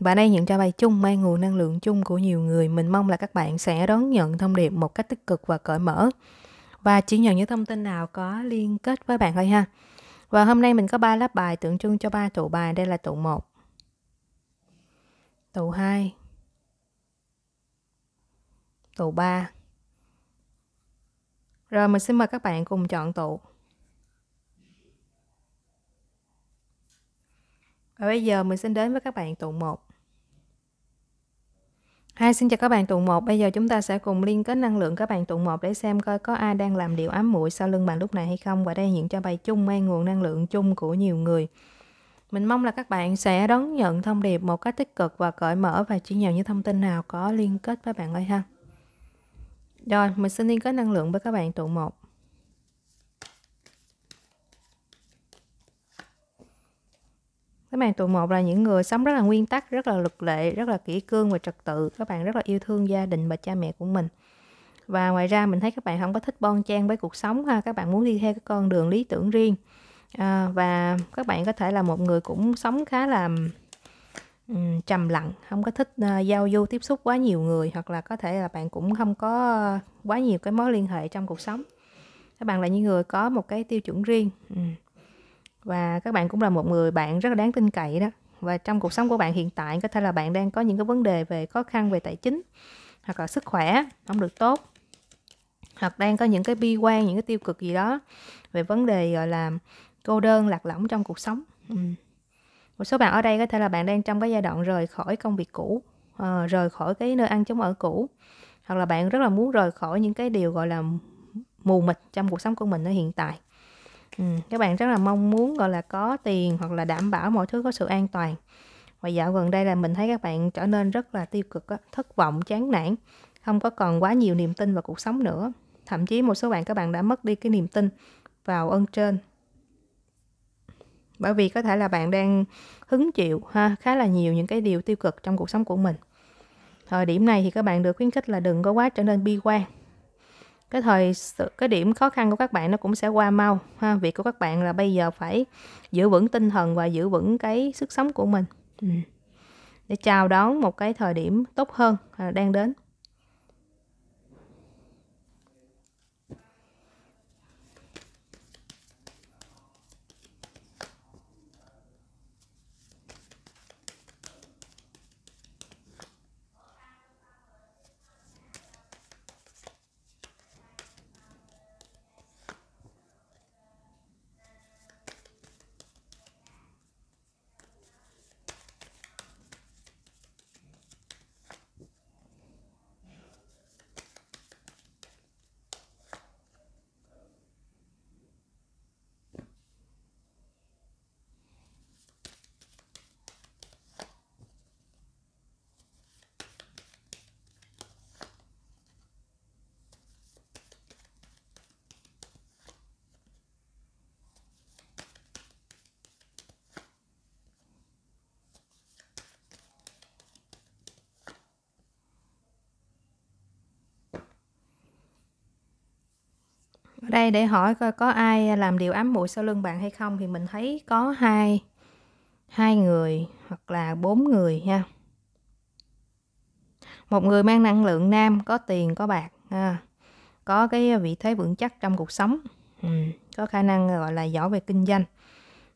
Và đây những trao bài chung mang nguồn năng lượng chung của nhiều người. Mình mong là các bạn sẽ đón nhận thông điệp một cách tích cực và cởi mở. Và chỉ nhận những thông tin nào có liên kết với bạn thôi ha. Và hôm nay mình có 3 lớp bài tượng trưng cho 3 tụ bài. Đây là tụ 1, tụ 2, tụ 3. Rồi mình xin mời các bạn cùng chọn tụ. Và bây giờ mình xin đến với các bạn tụ 1 hai xin chào các bạn tuần một Bây giờ chúng ta sẽ cùng liên kết năng lượng các bạn tuần một để xem coi có ai đang làm điều ám muội sau lưng bạn lúc này hay không. Và đây hiện cho bài chung mang nguồn năng lượng chung của nhiều người. Mình mong là các bạn sẽ đón nhận thông điệp một cách tích cực và cởi mở và chỉ nhận những thông tin nào có liên kết với bạn ơi ha. Rồi, mình xin liên kết năng lượng với các bạn tuần một các bạn tuổi một là những người sống rất là nguyên tắc rất là luật lệ rất là kỹ cương và trật tự các bạn rất là yêu thương gia đình và cha mẹ của mình và ngoài ra mình thấy các bạn không có thích bon chen với cuộc sống ha các bạn muốn đi theo cái con đường lý tưởng riêng à, và các bạn có thể là một người cũng sống khá là um, trầm lặng không có thích uh, giao du tiếp xúc quá nhiều người hoặc là có thể là bạn cũng không có uh, quá nhiều cái mối liên hệ trong cuộc sống các bạn là những người có một cái tiêu chuẩn riêng um và các bạn cũng là một người bạn rất là đáng tin cậy đó và trong cuộc sống của bạn hiện tại có thể là bạn đang có những cái vấn đề về khó khăn về tài chính hoặc là sức khỏe không được tốt hoặc đang có những cái bi quan những cái tiêu cực gì đó về vấn đề gọi là cô đơn lạc lõng trong cuộc sống ừ. một số bạn ở đây có thể là bạn đang trong cái giai đoạn rời khỏi công việc cũ à, rời khỏi cái nơi ăn chống ở cũ hoặc là bạn rất là muốn rời khỏi những cái điều gọi là mù mịt trong cuộc sống của mình ở hiện tại Ừ, các bạn rất là mong muốn gọi là có tiền hoặc là đảm bảo mọi thứ có sự an toàn. Và dạo gần đây là mình thấy các bạn trở nên rất là tiêu cực, á, thất vọng, chán nản, không có còn quá nhiều niềm tin vào cuộc sống nữa. Thậm chí một số bạn các bạn đã mất đi cái niềm tin vào ơn trên. Bởi vì có thể là bạn đang hứng chịu ha khá là nhiều những cái điều tiêu cực trong cuộc sống của mình. Thời điểm này thì các bạn được khuyến khích là đừng có quá trở nên bi quan cái thời cái điểm khó khăn của các bạn nó cũng sẽ qua mau ha việc của các bạn là bây giờ phải giữ vững tinh thần và giữ vững cái sức sống của mình ừ. để chào đón một cái thời điểm tốt hơn à, đang đến đây để hỏi coi có ai làm điều ám muội sau lưng bạn hay không thì mình thấy có hai hai người hoặc là bốn người ha một người mang năng lượng nam có tiền có bạc ha. có cái vị thế vững chắc trong cuộc sống ừ. có khả năng gọi là giỏi về kinh doanh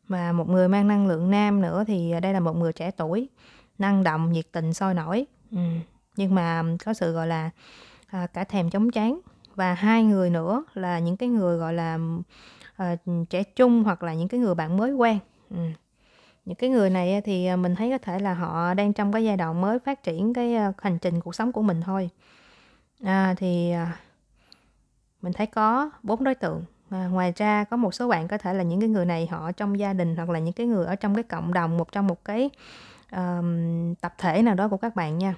và một người mang năng lượng nam nữa thì đây là một người trẻ tuổi năng động nhiệt tình sôi nổi ừ. nhưng mà có sự gọi là à, cả thèm chống chán và hai người nữa là những cái người gọi là uh, trẻ trung hoặc là những cái người bạn mới quen ừ. những cái người này thì ờ, mình thấy có thể là họ đang trong cái giai đoạn mới phát triển cái ờ, hành trình cuộc sống của mình thôi à, thì mình thấy có bốn đối tượng À, ngoài ra có một số bạn có thể là những cái người này họ trong gia đình hoặc là những cái người ở trong cái cộng đồng một trong một cái um, tập thể nào đó của các bạn nha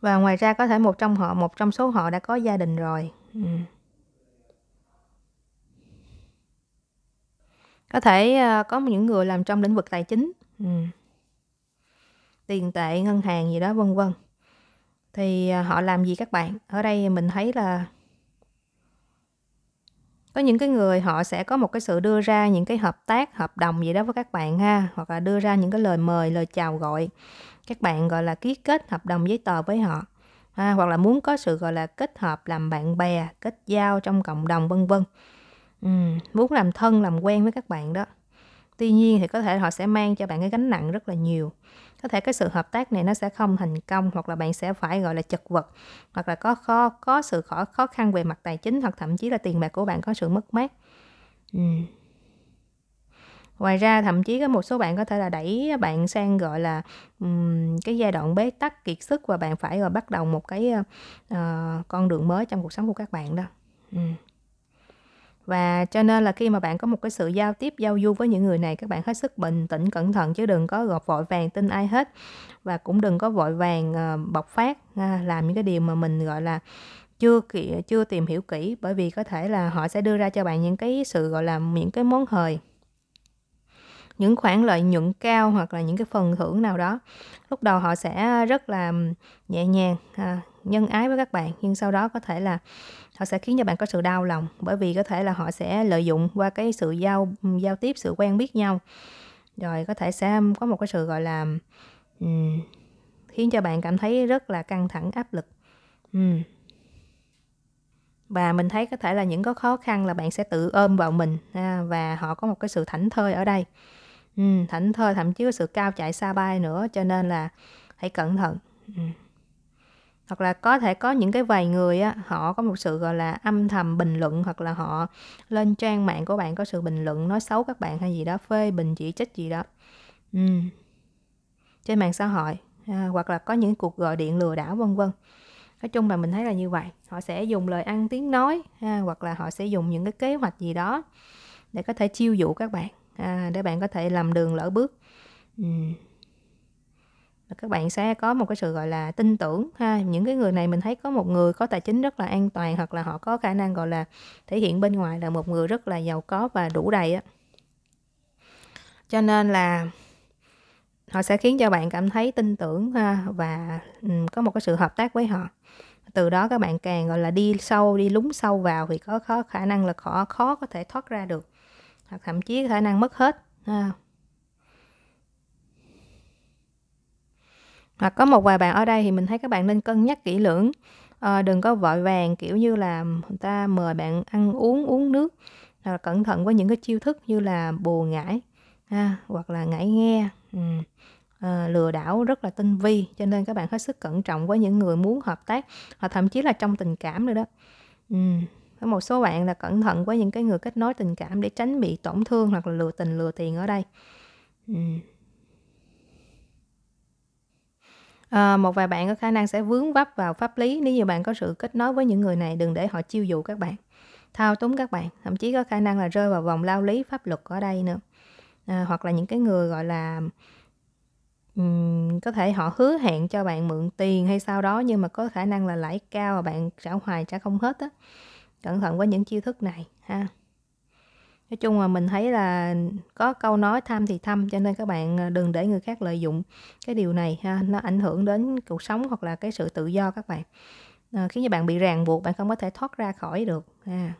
và ngoài ra có thể một trong họ một trong số họ đã có gia đình rồi ừ. có thể ờ, có những người làm trong lĩnh vực tài chính ừ. tiền tệ ngân hàng gì đó vân vân thì ờ, họ làm gì các bạn ở đây mình thấy là có những cái người họ sẽ có một cái sự đưa ra những cái hợp tác hợp đồng gì đó với các bạn ha hoặc là đưa ra những cái lời mời lời chào gọi các bạn gọi là ký kết hợp đồng giấy tờ với họ ha, hoặc là muốn có sự gọi là kết hợp làm bạn bè kết giao trong cộng đồng vân vân ừ, muốn làm thân làm quen với các bạn đó tuy nhiên thì có thể họ sẽ mang cho bạn cái gánh nặng rất là nhiều có thể cái sự hợp tác này nó sẽ không thành công hoặc là bạn sẽ phải gọi là chật vật hoặc là có khó có sự khó khó khăn về mặt tài chính hoặc thậm chí là tiền bạc của bạn có sự mất mát ừ, ngoài ra thậm chí có một số bạn có thể là đẩy bạn sang gọi là um, cái giai đoạn bế tắc kiệt sức và bạn phải rồi bắt đầu một cái uh, con đường mới trong cuộc sống của các bạn đó ừ. và cho nên là khi mà bạn có một cái sự giao tiếp giao du với những người này các bạn hết sức bình tĩnh cẩn thận chứ đừng có gọt vội vàng tin ai hết và cũng đừng có vội vàng uh, bộc phát uh, làm những cái điều mà mình gọi là chưa kỹ, chưa tìm hiểu kỹ bởi vì có thể là họ sẽ đưa ra cho bạn những cái sự gọi là những cái món hời những khoản lợi nhuận cao hoặc là những cái phần thưởng nào đó lúc đầu họ sẽ rất là nhẹ nhàng à, nhân ái với các bạn nhưng sau đó có thể là họ sẽ khiến cho bạn có sự đau lòng bởi vì có thể là họ sẽ lợi dụng qua cái sự giao giao tiếp sự quen biết nhau rồi có thể sẽ có một cái sự gọi là um, khiến cho bạn cảm thấy rất là căng thẳng áp lực um. và mình thấy có thể là những cái khó khăn là bạn sẽ tự ôm vào mình à, và họ có một cái sự thảnh thơi ở đây ừ, thảnh thơi thậm chí có sự cao chạy xa bay nữa cho nên là hãy cẩn thận ừ. hoặc là có thể có những cái vài người á, họ có một sự gọi là âm thầm bình luận hoặc là họ lên trang mạng của bạn có sự bình luận nói xấu các bạn hay gì đó phê bình chỉ trích gì đó ừ. trên mạng xã hội à, hoặc là có những cuộc gọi điện lừa đảo vân vân nói chung là mình thấy là như vậy họ sẽ dùng lời ăn tiếng nói ha, hoặc là họ sẽ dùng những cái kế hoạch gì đó để có thể chiêu dụ các bạn à, để bạn có thể làm đường lỡ bước ừ. Và các bạn sẽ có một cái sự gọi là tin tưởng ha những cái người này mình thấy có một người có tài chính rất là an toàn hoặc là họ có khả năng gọi là thể hiện bên ngoài là một người rất là giàu có và đủ đầy á cho nên là họ sẽ khiến cho bạn cảm thấy tin tưởng ha và có một cái sự hợp tác với họ từ đó các bạn càng gọi là đi sâu đi lúng sâu vào thì có khó khả năng là khó khó có thể thoát ra được hoặc thậm chí khả năng mất hết à. hoặc có một vài bạn ở đây thì mình thấy các bạn nên cân nhắc kỹ lưỡng à, đừng có vội vàng kiểu như là người ta mời bạn ăn uống uống nước hoặc là cẩn thận với những cái chiêu thức như là bù ngải à, hoặc là ngải nghe ừ. à, lừa đảo rất là tinh vi cho nên các bạn hết sức cẩn trọng với những người muốn hợp tác hoặc thậm chí là trong tình cảm nữa đó ừ một số bạn là cẩn thận với những cái người kết nối tình cảm để tránh bị tổn thương hoặc là lừa tình lừa tiền ở đây ừ. À, một vài bạn có khả năng sẽ vướng vấp vào pháp lý nếu như bạn có sự kết nối với những người này đừng để họ chiêu dụ các bạn thao túng các bạn thậm chí có khả năng là rơi vào vòng lao lý pháp luật ở đây nữa à, hoặc là những cái người gọi là um, có thể họ hứa hẹn cho bạn mượn tiền hay sau đó nhưng mà có khả năng là lãi cao và bạn trả hoài trả không hết á cẩn thận với những chiêu thức này ha nói chung là mình thấy là có câu nói tham thì thâm cho nên các bạn ờ, đừng để người khác lợi dụng cái điều này ha nó ảnh hưởng đến cuộc sống hoặc là cái sự tự do các bạn à, khiến cho bạn bị ràng buộc bạn không có thể thoát ra khỏi được ha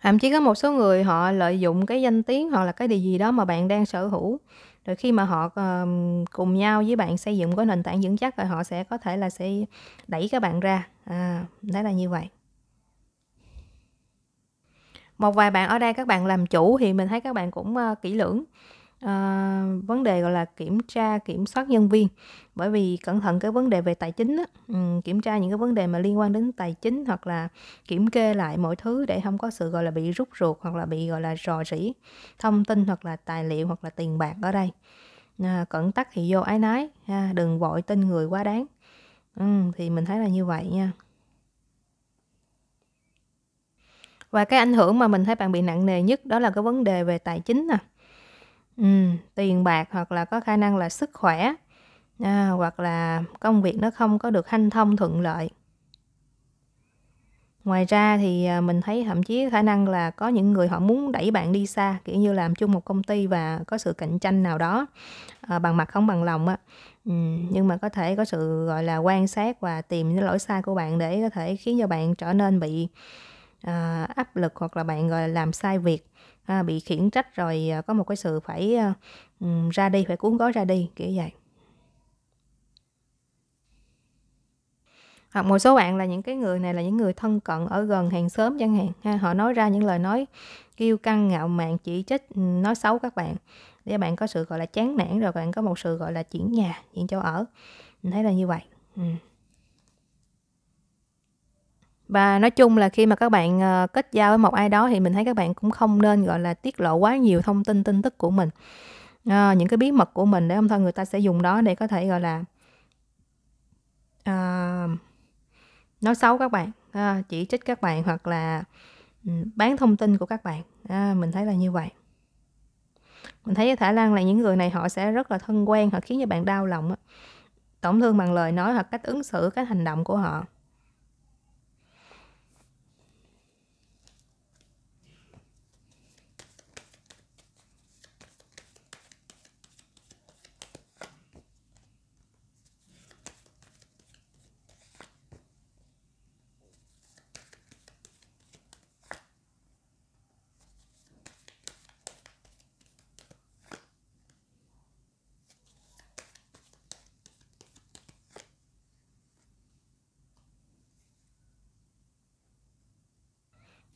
thậm chí có một số người họ lợi dụng cái danh tiếng hoặc là cái điều gì đó mà bạn đang sở hữu rồi khi mà họ ờ, cùng nhau với bạn xây dựng cái nền tảng vững chắc rồi họ sẽ có thể là sẽ đẩy các bạn ra à, đấy là như vậy một vài bạn ở đây các bạn làm chủ thì mình thấy các bạn cũng uh, kỹ lưỡng uh, vấn đề gọi là kiểm tra kiểm soát nhân viên bởi vì cẩn thận cái vấn đề về tài chính á, um, kiểm tra những cái vấn đề mà liên quan đến tài chính hoặc là kiểm kê lại mọi thứ để không có sự gọi là bị rút ruột hoặc là bị gọi là rò rỉ thông tin hoặc là tài liệu hoặc là tiền bạc ở đây à, cẩn tắc thì vô ái nái ha, đừng vội tin người quá đáng Ừ, thì mình thấy là như vậy nha. Và cái ảnh hưởng mà mình thấy bạn bị nặng nề nhất đó là cái vấn đề về tài chính nè. Ừm, tiền bạc hoặc là có khả năng là sức khỏe, à, hoặc là công việc nó không có được hanh thông thuận lợi. Ngoài ra thì, à, mình thấy thậm chí khả năng là có những người họ muốn đẩy bạn đi xa, kiểu như, làm chung một công ty và có sự cạnh tranh nào đó, à, bằng mặt không bằng lòng á ừ, nhưng mà có thể có sự gọi là quan sát và tìm những lỗi sai của bạn để có thể khiến cho bạn trở nên bị à, áp lực hoặc là bạn gọi là làm sai việc à, bị khiển trách rồi à, có một cái sự phải à, ra đi phải cuốn gói ra đi kiểu vậy hoặc một số bạn là những cái người này là những người thân cận ở gần hàng xóm chẳng hạn ha họ nói ra những lời nói kiêu căng ngạo mạn chỉ trích nói xấu các bạn để bạn có sự gọi là chán nản rồi bạn có một sự gọi là chuyển nhà chuyển chỗ ở mình thấy là như vậy ừ. và nói chung là khi mà các bạn ờ, kết giao với một ai đó thì mình thấy các bạn cũng không nên gọi là tiết lộ quá nhiều thông tin tin tức của mình à, những cái bí mật của mình để không thôi người ta sẽ dùng đó để có thể gọi là à, nói xấu các bạn à, chỉ trích các bạn hoặc là bán thông tin của các bạn à, mình thấy là như vậy mình thấy ở Thái Lan là những người này họ sẽ rất là thân quen họ khiến cho bạn đau lòng tổn thương bằng lời nói hoặc cách ứng xử cách hành động của họ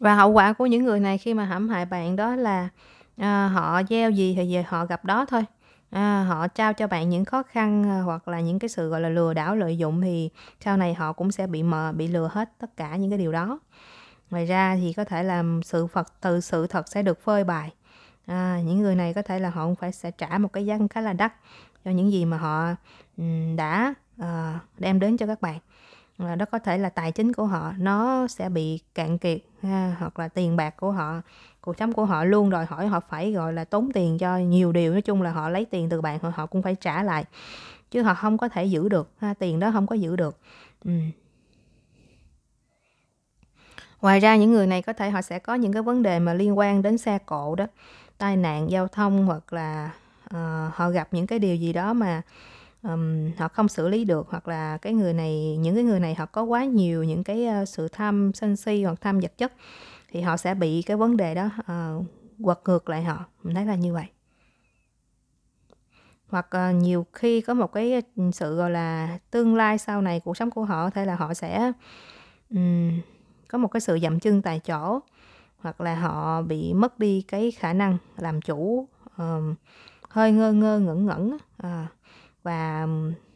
Và hậu quả của những người này khi mà hãm hại bạn đó là à, họ gieo gì thì về họ gặp đó thôi. À, họ trao cho bạn những khó khăn à, hoặc là những cái sự gọi là lừa đảo lợi dụng thì sau này họ cũng sẽ bị mờ bị lừa hết tất cả những cái điều đó ngoài ra thì có thể là sự phật từ sự thật sẽ được phơi bày à, những người này có thể là họ cũng phải sẽ trả một cái giá khá là đắt cho những gì mà họ đã uh, đem đến cho các bạn là đó có thể là tài chính của họ nó sẽ bị cạn kiệt ha, hoặc là tiền bạc của họ cuộc sống của họ luôn đòi hỏi họ phải gọi là tốn tiền cho nhiều điều nói chung là họ lấy tiền từ bạn họ họ cũng phải trả lại chứ họ không có thể giữ được ha, tiền đó không có giữ được ừ. ngoài ra những người này có thể họ sẽ có những cái vấn đề mà liên quan đến xe cộ đó tai nạn giao thông hoặc là uh, họ gặp những cái điều gì đó mà um, họ không xử lý được hoặc là cái người này những cái người này họ có quá nhiều những cái uh, sự tham sân si hoặc tham vật chất thì họ sẽ bị cái vấn đề đó uh, quật ngược lại họ mình thấy là như vậy hoặc uh, nhiều khi có một cái sự gọi là tương lai sau này cuộc sống của họ có thể là họ sẽ um, có một cái sự dậm chân tại chỗ hoặc là họ bị mất đi cái khả năng làm chủ um, hơi ngơ ngơ ngẩn ngẩn uh, và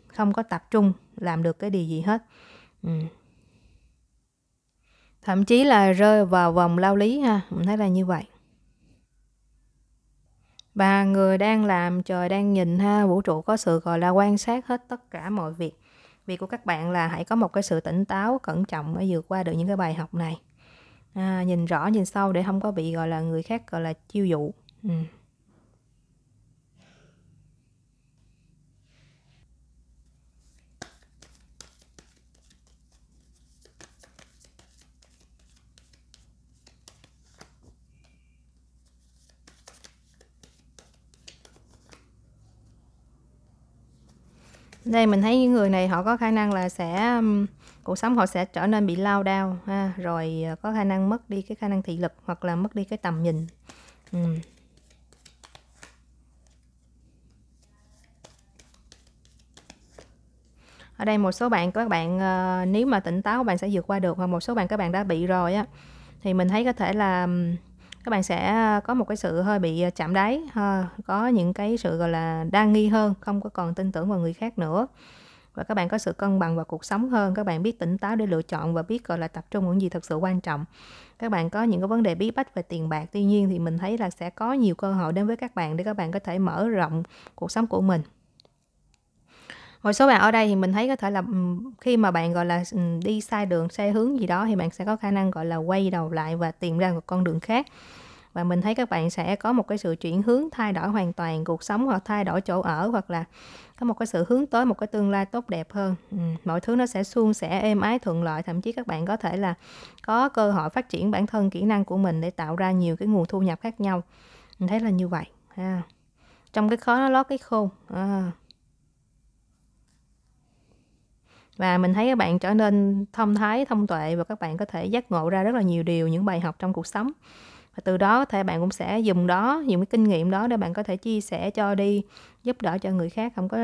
không có tập trung làm được cái điều gì hết thậm chí là rơi vào vòng lao lý ha mình thấy là như vậy và người đang làm trời đang nhìn ha vũ trụ có sự gọi là quan sát hết tất cả mọi việc việc của các bạn là hãy có một cái sự tỉnh táo cẩn trọng để vượt qua được những cái bài học này à, nhìn rõ nhìn sâu để không có bị gọi là người khác gọi là chiêu dụ ừ. đây mình thấy những người này họ có khả năng là sẽ cuộc sống họ sẽ trở nên bị lao đao ha rồi ờ, có khả năng mất đi cái khả năng thị lực hoặc là mất đi cái tầm nhìn ừ. ở đây một số bạn các bạn ờ, nếu mà tỉnh táo các bạn sẽ vượt qua được hoặc một số bạn các bạn đã bị rồi á thì mình thấy có thể là các bạn sẽ à, có một cái sự hơi bị à, chạm đáy ha, có những cái sự gọi là đa nghi hơn không có còn tin tưởng vào người khác nữa và các bạn có sự cân bằng vào cuộc sống hơn các bạn biết tỉnh táo để lựa chọn và biết gọi là tập trung vào những gì thật sự quan trọng các bạn có những cái vấn đề bí bách về tiền bạc tuy nhiên thì mình thấy là sẽ có nhiều cơ hội đến với các bạn để các bạn có thể mở rộng cuộc sống của mình một số bạn ở đây thì mình thấy có thể là khi mà bạn gọi là đi sai đường sai hướng gì đó thì bạn sẽ có khả năng gọi là quay đầu lại và tìm ra một con đường khác và mình thấy các bạn sẽ có một cái sự chuyển hướng thay đổi hoàn toàn cuộc sống hoặc thay đổi chỗ ở hoặc là có một cái sự hướng tới một cái tương lai tốt đẹp hơn ừ, mọi thứ nó sẽ suôn sẻ êm ái thuận lợi thậm chí các bạn có thể là có cơ hội phát triển bản thân kỹ năng của mình để tạo ra nhiều cái nguồn thu nhập khác nhau mình thấy là như vậy ha à. trong cái khó nó lót cái khôn à và mình thấy các bạn trở nên thông thái thông tuệ và các bạn có thể giác ngộ ra rất là nhiều điều những bài học trong cuộc sống và từ đó có thể bạn cũng sẽ dùng đó dùng cái kinh nghiệm đó để bạn có thể chia sẻ cho đi giúp đỡ cho người khác không có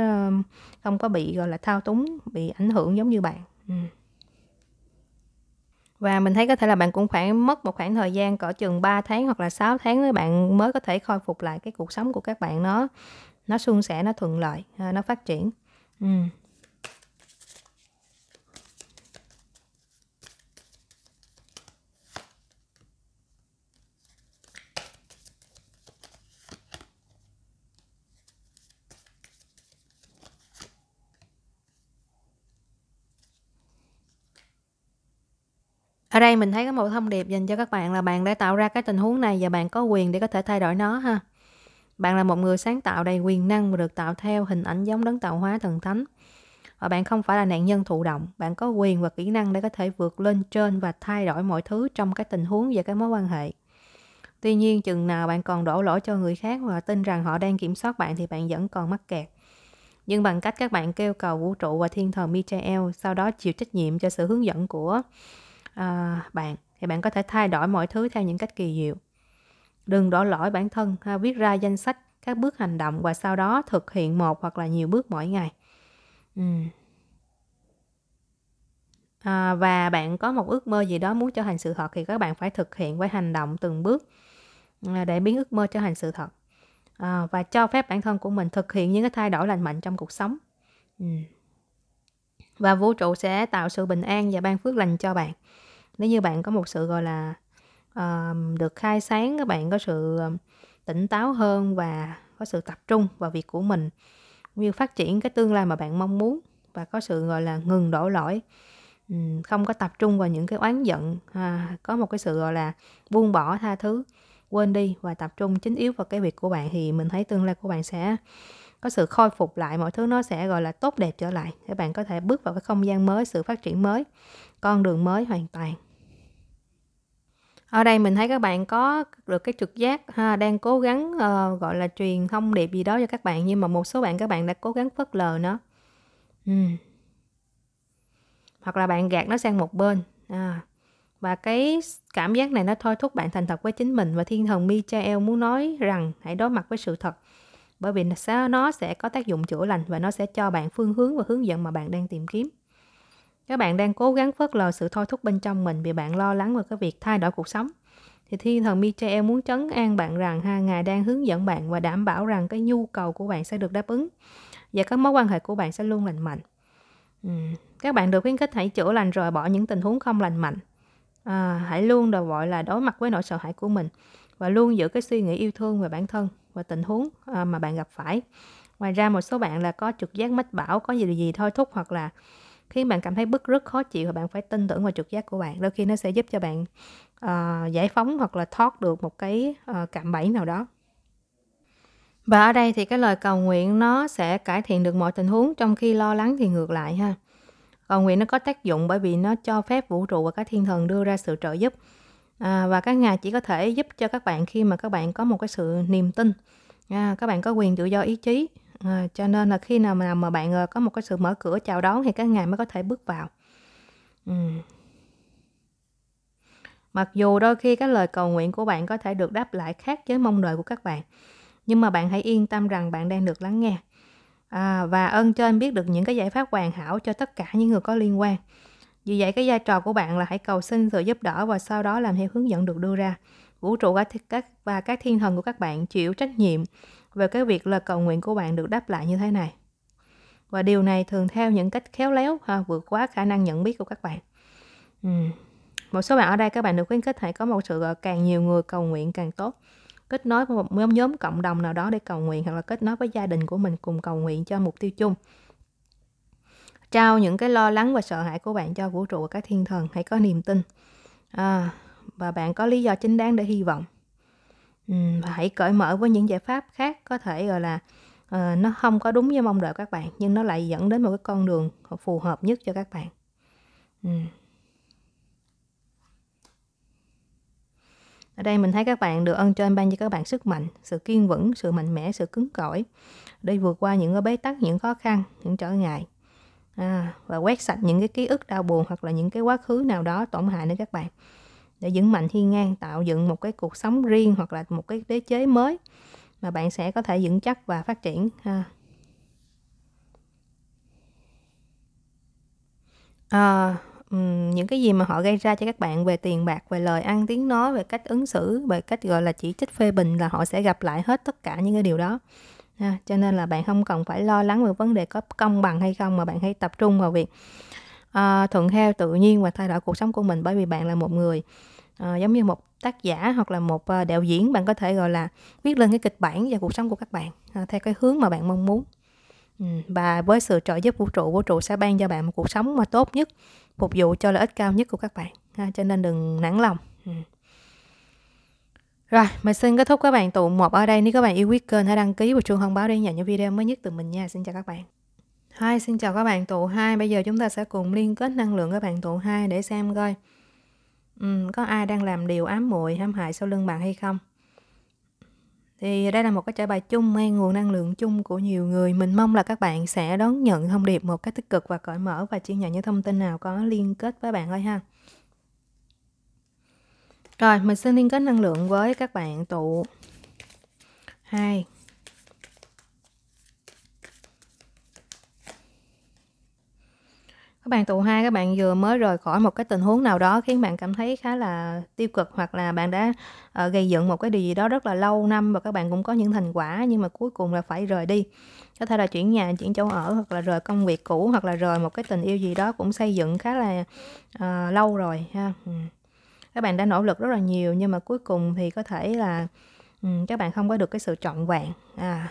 không có bị gọi là thao túng bị ảnh hưởng giống như bạn ừ. và mình thấy có thể là bạn cũng khoảng mất một khoảng thời gian cỡ chừng 3 tháng hoặc là 6 tháng để bạn mới có thể khôi phục lại cái cuộc sống của các bạn nó nó suôn sẻ nó thuận lợi à, nó phát triển ừ. ở đây mình thấy có một thông điệp dành cho các bạn là bạn đã tạo ra cái tình huống này và bạn có quyền để có thể thay đổi nó ha bạn là một người sáng tạo đầy quyền năng và được tạo theo hình ảnh giống đấng tạo hóa thần thánh và bạn không phải là nạn nhân thụ động bạn có quyền và kỹ năng để có thể vượt lên trên và thay đổi mọi thứ trong cái tình huống và cái mối quan hệ tuy nhiên chừng nào bạn còn đổ lỗi cho người khác và tin rằng họ đang kiểm soát bạn thì bạn vẫn còn mắc kẹt nhưng bằng cách các bạn kêu cầu vũ trụ và thiên thần Michael sau đó chịu trách nhiệm cho sự hướng dẫn của uh, bạn thì bạn có thể thay đổi mọi thứ theo những cách kỳ diệu đừng đổ lỗi bản thân ha, viết ra danh sách các bước hành động và sau đó thực hiện một hoặc là nhiều bước mỗi ngày uhm. à, và bạn có một ước mơ gì đó muốn trở thành sự thật thì các bạn phải thực hiện với hành động từng bước à, để biến ước mơ trở thành sự thật à, và cho phép bản thân của mình thực hiện những cái thay đổi lành mạnh trong cuộc sống uhm. và vũ trụ sẽ tạo sự bình an và ban phước lành cho bạn nếu như bạn có một sự gọi là uh, được khai sáng các bạn có sự tỉnh táo hơn và có sự tập trung vào việc của mình cũng như phát triển cái tương lai mà bạn mong muốn và có sự gọi là ngừng đổ lỗi không có tập trung vào những cái oán giận à, có một cái sự gọi là buông bỏ tha thứ quên đi và tập trung chính yếu vào cái việc của bạn thì mình thấy tương lai của bạn sẽ có sự khôi phục lại mọi thứ nó sẽ gọi là tốt đẹp trở lại để bạn có thể bước vào cái không gian mới sự phát triển mới con đường mới hoàn toàn ở đây mình thấy các bạn có được cái trực giác ha, đang cố gắng uh, gọi là truyền thông điệp gì đó cho các bạn nhưng mà một số bạn các bạn đã cố gắng phớt lờ nó ừ. hoặc là bạn gạt nó sang một bên à. và cái cảm giác này nó thôi thúc bạn thành thật với chính mình và thiên thần Michael muốn nói rằng hãy đối mặt với sự thật bởi vì nó sẽ có tác dụng chữa lành và nó sẽ cho bạn phương hướng và hướng dẫn mà bạn đang tìm kiếm các bạn đang cố gắng phớt lờ sự thôi thúc bên trong mình vì bạn lo lắng về cái việc thay đổi cuộc sống thì thiên thần Michael muốn trấn an bạn rằng ha ngài đang hướng dẫn bạn và đảm bảo rằng cái nhu cầu của bạn sẽ được đáp ứng và các mối quan hệ của bạn sẽ luôn lành mạnh ừ. các bạn được khuyến khích hãy chữa lành rồi bỏ những tình huống không lành mạnh à, hãy luôn đòi gọi là đối mặt với nỗi sợ hãi của mình và luôn giữ cái suy nghĩ yêu thương về bản thân và tình huống à, mà bạn gặp phải ngoài ra một số bạn là có trực giác mách bảo có gì gì thôi thúc hoặc là khiến bạn cảm thấy bức rất khó chịu và bạn phải tin tưởng vào trực giác của bạn đôi khi nó sẽ giúp cho bạn uh, giải phóng hoặc là thoát được một cái uh, cạm bẫy nào đó và ở đây thì cái lời cầu nguyện nó sẽ cải thiện được mọi tình huống trong khi lo lắng thì ngược lại ha cầu nguyện nó có tác dụng bởi vì nó cho phép vũ trụ và các thiên thần đưa ra sự trợ giúp à, và các ngài chỉ có thể giúp cho các bạn khi mà các bạn có một cái sự niềm tin à, các bạn có quyền tự do ý chí À, cho nên là khi nào mà mà bạn ờ, có một cái sự mở cửa chào đón thì các ngài mới có thể bước vào. Ừ. Mặc dù đôi khi cái lời cầu nguyện của bạn có thể được đáp lại khác với mong đợi của các bạn, nhưng mà bạn hãy yên tâm rằng bạn đang được lắng nghe. À, và ơn trên biết được những cái giải pháp hoàn hảo cho tất cả những người có liên quan. Vì vậy cái vai trò của bạn là hãy cầu xin sự giúp đỡ và sau đó làm theo hướng dẫn được đưa ra. Vũ trụ và các thiên thần của các bạn chịu trách nhiệm về cái việc là cầu nguyện của bạn được đáp lại như thế này và điều này thường theo những cách khéo léo ha, vượt quá khả năng nhận biết của các bạn ừ. một số bạn ở đây các bạn được khuyến khích hãy có một sự càng nhiều người cầu nguyện càng tốt kết nối với một nhóm cộng đồng nào đó để cầu nguyện hoặc là kết nối với gia đình của mình cùng cầu nguyện cho mục tiêu chung trao những cái lo lắng và sợ hãi của bạn cho vũ trụ và các thiên thần hãy có niềm tin à, và bạn có lý do chính đáng để hy vọng Ừ, và hãy cởi mở với những giải pháp khác có thể, gọi là, ờ, nó không có đúng với mong đợi các bạn, nhưng nó lại dẫn đến một cái con đường phù hợp nhất cho các bạn. Ừm. Ở đây mình thấy các bạn được ơn trên ban cho các bạn sức mạnh, sự kiên vững, sự mạnh mẽ, sự cứng cỏi để vượt qua những cái bế tắc, những khó khăn, những trở ngại, à, và quét sạch những cái ký ức đau buồn hoặc là những cái quá khứ nào đó tổn hại đến các bạn để vững mạnh hiên ngang tạo dựng một cái cuộc sống riêng hoặc là một cái đế chế mới mà bạn sẽ có thể vững chắc và phát triển ha à, những cái gì mà họ gây ra cho các bạn về tiền bạc về lời ăn tiếng nói về cách ứng xử về cách gọi là chỉ trích phê bình là họ sẽ gặp lại hết tất cả những cái điều đó ha. cho nên là bạn không cần phải lo lắng về vấn đề có công bằng hay không mà bạn hãy tập trung vào việc à, thuận theo tự nhiên và thay đổi cuộc sống của mình bởi vì bạn là một người à, giống như một tác giả hoặc là một ờ, đạo diễn bạn có thể gọi là viết lên cái kịch bản và cuộc sống của các bạn à, theo cái hướng mà bạn mong muốn ừ, và với sự trợ giúp vũ trụ vũ trụ sẽ ban cho bạn một cuộc sống mà tốt nhất phục vụ cho lợi ích cao nhất của các bạn à, cho nên đừng nản lòng ừ. Rồi, mình xin kết thúc các bạn tụ một ở đây. Nếu các bạn yêu quý kênh, hãy đăng ký và chuông thông báo để nhận những video mới nhất từ mình nha. Xin chào các bạn. hai xin chào các bạn tụ hai Bây giờ chúng ta sẽ cùng liên kết năng lượng các bạn tụ hai để xem coi có ai đang làm điều ám muội hãm hại sau lưng bạn hay không thì đây là một cái trả bài chung mang nguồn năng lượng chung của nhiều người mình mong là các bạn sẽ đón nhận thông điệp một cách tích cực và cởi mở và chia nhận những thông tin nào có liên kết với bạn thôi ha rồi mình xin liên kết năng lượng với các bạn tụ hai. bạn tù hai các bạn vừa mới rời khỏi một cái tình huống nào đó khiến bạn cảm thấy khá là tiêu cực hoặc là bạn đã uh, gây dựng một cái điều gì đó rất là lâu năm và các bạn cũng có những thành quả nhưng mà cuối cùng là phải rời đi có thể là chuyển nhà chuyển chỗ ở hoặc là rời công việc cũ hoặc là rời một cái tình yêu gì đó cũng xây dựng khá là uh, lâu rồi ha ừ. các bạn đã nỗ lực rất là nhiều nhưng mà cuối cùng thì có thể là um, các bạn không có được cái sự trọn vẹn à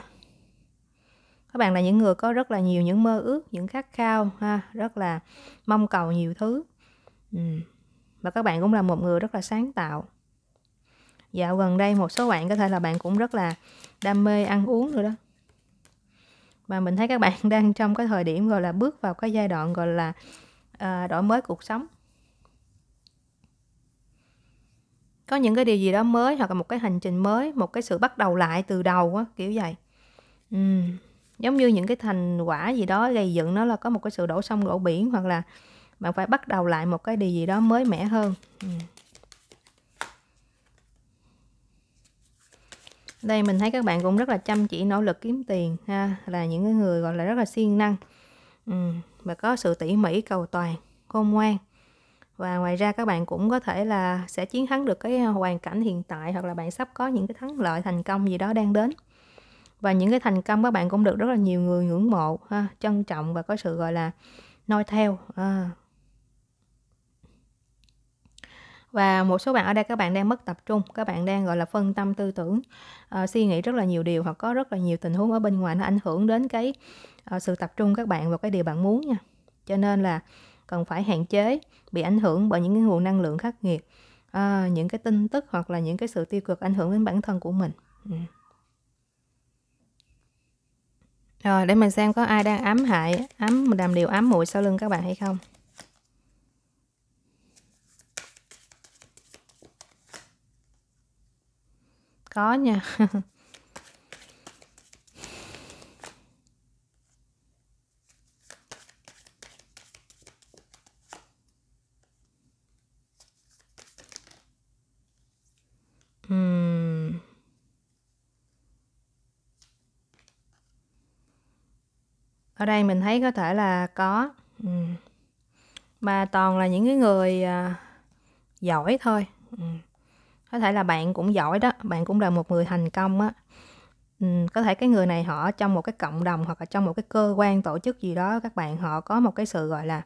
các bạn là những người có rất là nhiều những mơ ước những khát khao ha rất là mong cầu nhiều thứ ừ. và các bạn cũng là một người rất là sáng tạo dạo gần đây một số bạn có thể là bạn cũng rất là đam mê ăn uống rồi đó mà mình thấy các bạn đang trong cái thời điểm gọi là bước vào cái giai đoạn gọi là à, đổi mới cuộc sống có những cái điều gì đó mới hoặc là một cái hành trình mới một cái sự bắt đầu lại từ đầu á kiểu vậy ừ giống như những cái thành quả gì đó gây dựng nó là có một cái sự đổ sông đổ biển hoặc là bạn phải bắt đầu lại một cái điều gì đó mới mẻ hơn ừ. đây mình thấy các bạn cũng rất là chăm chỉ nỗ lực kiếm tiền ha là những cái người gọi là rất là siêng năng ừ, và có sự tỉ mỉ cầu toàn khôn ngoan và ngoài ra các bạn cũng có thể là sẽ chiến thắng được cái hoàn cảnh hiện tại hoặc là bạn sắp có những cái thắng lợi thành công gì đó đang đến và những cái thành công các bạn cũng được rất là nhiều người ngưỡng mộ ha, trân trọng và có sự gọi là noi theo à. và một số bạn ở đây các bạn đang mất tập trung các bạn đang gọi là phân tâm tư tưởng à, suy nghĩ rất là nhiều điều hoặc có rất là nhiều tình huống ở bên ngoài nó ảnh hưởng đến cái à, sự tập trung các bạn vào cái điều bạn muốn nha cho nên là cần phải hạn chế bị ảnh hưởng bởi những cái nguồn năng lượng khắc nghiệt à, những cái tin tức hoặc là những cái sự tiêu cực ảnh hưởng đến bản thân của mình ừ. Rồi để mình xem có ai đang ám hại, ám đàm điều ám muội sau lưng các bạn hay không. Có nha. ở đây mình thấy có thể là có ừ. mà toàn là những cái người à, giỏi thôi ừ. có thể là bạn cũng giỏi đó bạn cũng là một người thành công á ừ, có thể cái người này họ trong một cái cộng đồng hoặc là trong một cái cơ quan tổ chức gì đó các bạn họ có một cái sự gọi là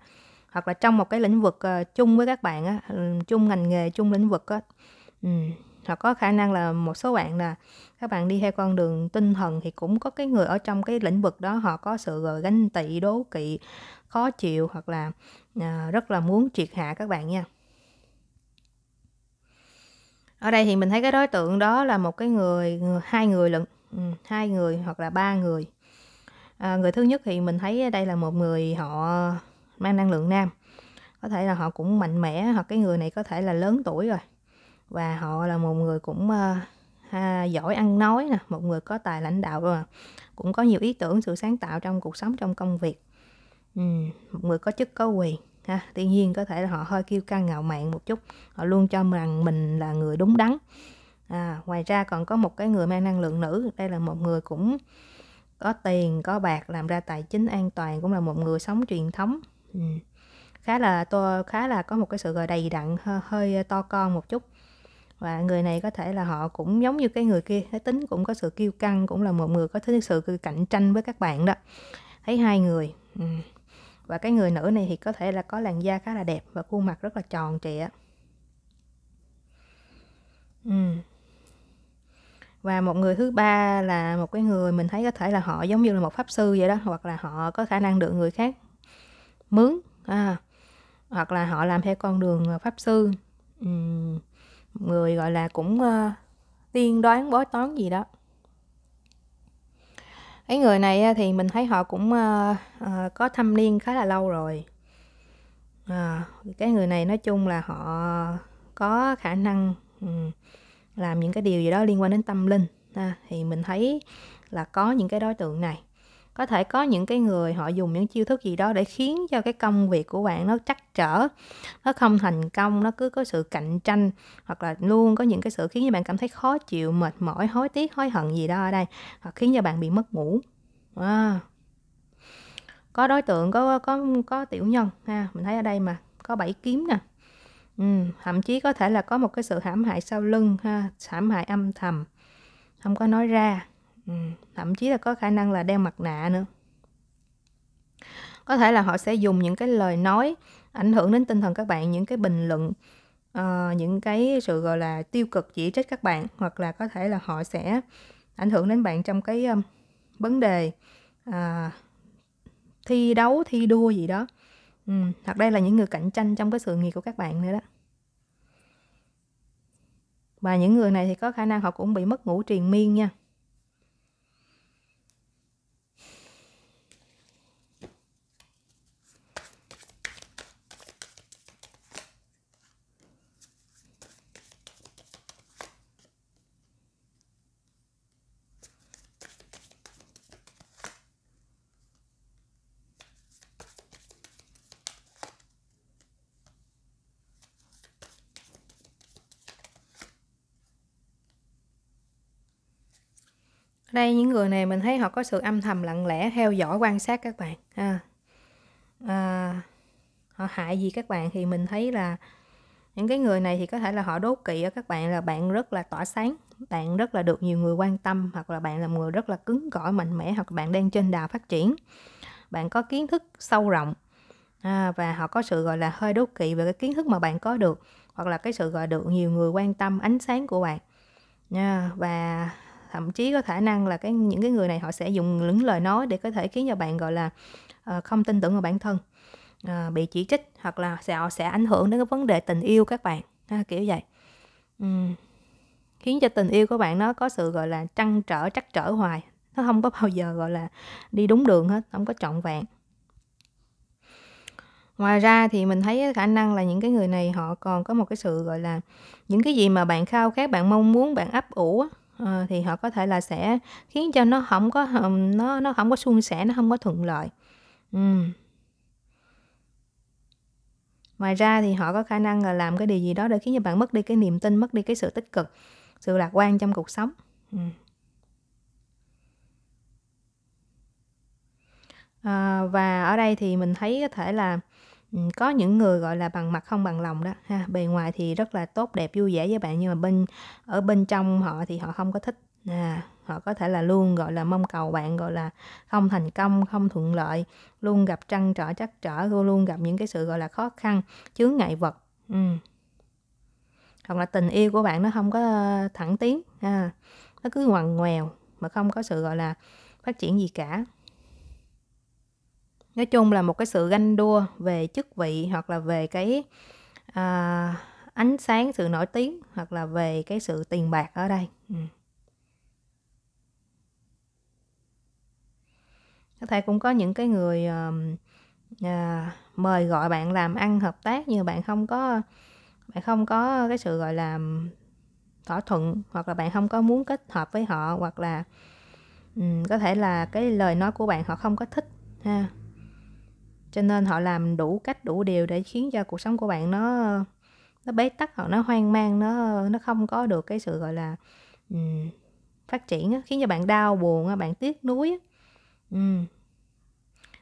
hoặc là trong một cái lĩnh vực à, chung với các bạn á, chung ngành nghề chung lĩnh vực á, hoặc có khả năng là một số bạn là các bạn đi theo con đường tinh thần thì cũng có cái người ở trong cái lĩnh vực đó họ có sự ganh tị đố kỵ khó chịu hoặc là à, rất là muốn triệt hạ các bạn nha ở đây thì mình thấy cái đối tượng đó là một cái người, hai người lận ừ, hai người hoặc là ba người à, người thứ nhất thì mình thấy đây là một người họ mang năng lượng nam có thể là họ cũng mạnh mẽ hoặc cái người này có thể là lớn tuổi rồi và họ là một người cũng ờ, ha, giỏi ăn nói nè một người có tài lãnh đạo rồi cũng có nhiều ý tưởng sự sáng tạo trong cuộc sống trong công việc ừ, một người có chức có quyền ha tuy nhiên có thể là họ hơi kiêu căng ngạo mạn một chút họ luôn cho rằng mình là người đúng đắn à, ngoài ra còn có một cái người mang năng lượng nữ đây là một người cũng có tiền có bạc làm ra tài chính an toàn cũng là một người sống truyền thống ừ. khá là to khá là có một cái sự gọi đầy đặn hơi ờ, to con một chút và người này có thể là họ cũng giống như cái người kia cái tính cũng có sự kiêu căng cũng là một người có thứ sự cạnh tranh với các bạn đó thấy hai người ừ. và cái người nữ này thì có thể là có làn da khá là đẹp và khuôn mặt rất là tròn trịa ừ. và một người thứ ba là một cái người mình thấy có thể là họ giống như là một pháp sư vậy đó hoặc là họ có khả năng được người khác mướn à, hoặc là họ làm theo con đường à, pháp sư ừ người gọi là cũng uh, tiên đoán bói toán gì đó cái người này thì mình thấy họ cũng uh, uh, có thâm niên khá là lâu rồi à, cái người này nói chung là họ có khả năng um, làm những cái điều gì đó liên quan đến tâm linh à, thì mình thấy là có những cái đối tượng này có thể có những cái người họ dùng những chiêu thức gì đó để khiến cho cái công việc của bạn nó chắc trở nó không thành công nó cứ có sự cạnh tranh hoặc là luôn có những cái sự khiến cho bạn cảm thấy khó chịu mệt mỏi hối tiếc hối hận gì đó ở đây hoặc khiến cho bạn bị mất ngủ à. có đối tượng có có có tiểu nhân ha mình thấy ở đây mà có bảy kiếm nè ừ, thậm chí có thể là có một cái sự hãm hại sau lưng ha hãm hại âm thầm không có nói ra Ừ. thậm chí là có khả năng là đeo mặt nạ nữa có thể là họ sẽ dùng những cái lời nói ảnh hưởng đến tinh thần các bạn những cái bình luận uh, những cái sự gọi là tiêu cực chỉ trích các bạn hoặc là có thể là họ sẽ ảnh hưởng đến bạn trong cái um, vấn đề uh, thi đấu thi đua gì đó ừ, hoặc đây là những người cạnh tranh trong cái sự nghiệp của các bạn nữa đó và những người này thì có khả năng họ cũng bị mất ngủ triền miên nha đây những người này mình thấy họ có sự âm thầm lặng lẽ theo dõi quan sát các bạn à, à, họ hại gì các bạn thì mình thấy là những cái người này thì có thể là họ đố kỵ ở các bạn là bạn rất là tỏa sáng bạn rất là được nhiều người quan tâm hoặc là bạn là người rất là cứng cỏi mạnh mẽ hoặc bạn đang trên đà phát triển bạn có kiến thức sâu rộng à, và họ có sự gọi là hơi đố kỵ về cái kiến thức mà bạn có được hoặc là cái sự gọi được nhiều người quan tâm ánh sáng của bạn à, và thậm chí có khả năng là cái những cái người này họ sẽ dùng những lời nói để có thể khiến cho bạn gọi là uh, không tin tưởng vào bản thân uh, bị chỉ trích hoặc là sẽ họ sẽ ảnh hưởng đến cái vấn đề tình yêu các bạn ha, kiểu vậy uhm. khiến cho tình yêu của bạn nó có sự gọi là trăn trở trắc trở hoài nó không có bao giờ gọi là đi đúng đường hết không có trọn vẹn ngoài ra thì mình thấy khả năng là những cái người này họ còn có một cái sự gọi là những cái gì mà bạn khao khát bạn mong muốn bạn ấp ủ ờ, thì họ có thể là sẽ khiến cho nó không có nó nó không có suôn sẻ nó không có thuận lợi ừ. ngoài ra thì họ có khả năng là làm cái điều gì đó để khiến cho bạn mất đi cái niềm tin mất đi cái sự tích cực sự lạc quan trong cuộc sống ừ. à, và ở đây thì mình thấy có thể là có những người gọi là bằng mặt không bằng lòng đó ha bề ngoài thì rất là tốt đẹp vui vẻ với bạn nhưng mà bên ở bên trong họ thì họ không có thích à, họ có thể là luôn gọi là mong cầu bạn gọi là không thành công không thuận lợi luôn gặp trăn trở chắc trở luôn gặp những cái sự gọi là khó khăn chướng ngại vật ừ. hoặc là tình yêu của bạn nó không có thẳng tiến ha. nó cứ ngoằn ngoèo mà không có sự gọi là phát triển gì cả nói chung là một cái sự ganh đua về chức vị hoặc là về cái à, ánh sáng sự nổi tiếng hoặc là về cái sự tiền bạc ở đây ừ. có thể cũng có những cái người uh, à, mời gọi bạn làm ăn hợp tác nhưng mà bạn không có bạn không có cái sự gọi là thỏa thuận hoặc là bạn không có muốn kết hợp với họ hoặc là um, có thể là cái lời nói của bạn họ không có thích ha cho nên họ làm đủ cách đủ điều để khiến cho cuộc sống của bạn nó nó bế tắc hoặc nó hoang mang nó nó không có được cái sự gọi là um, phát triển khiến cho bạn đau buồn bạn tiếc nuối um.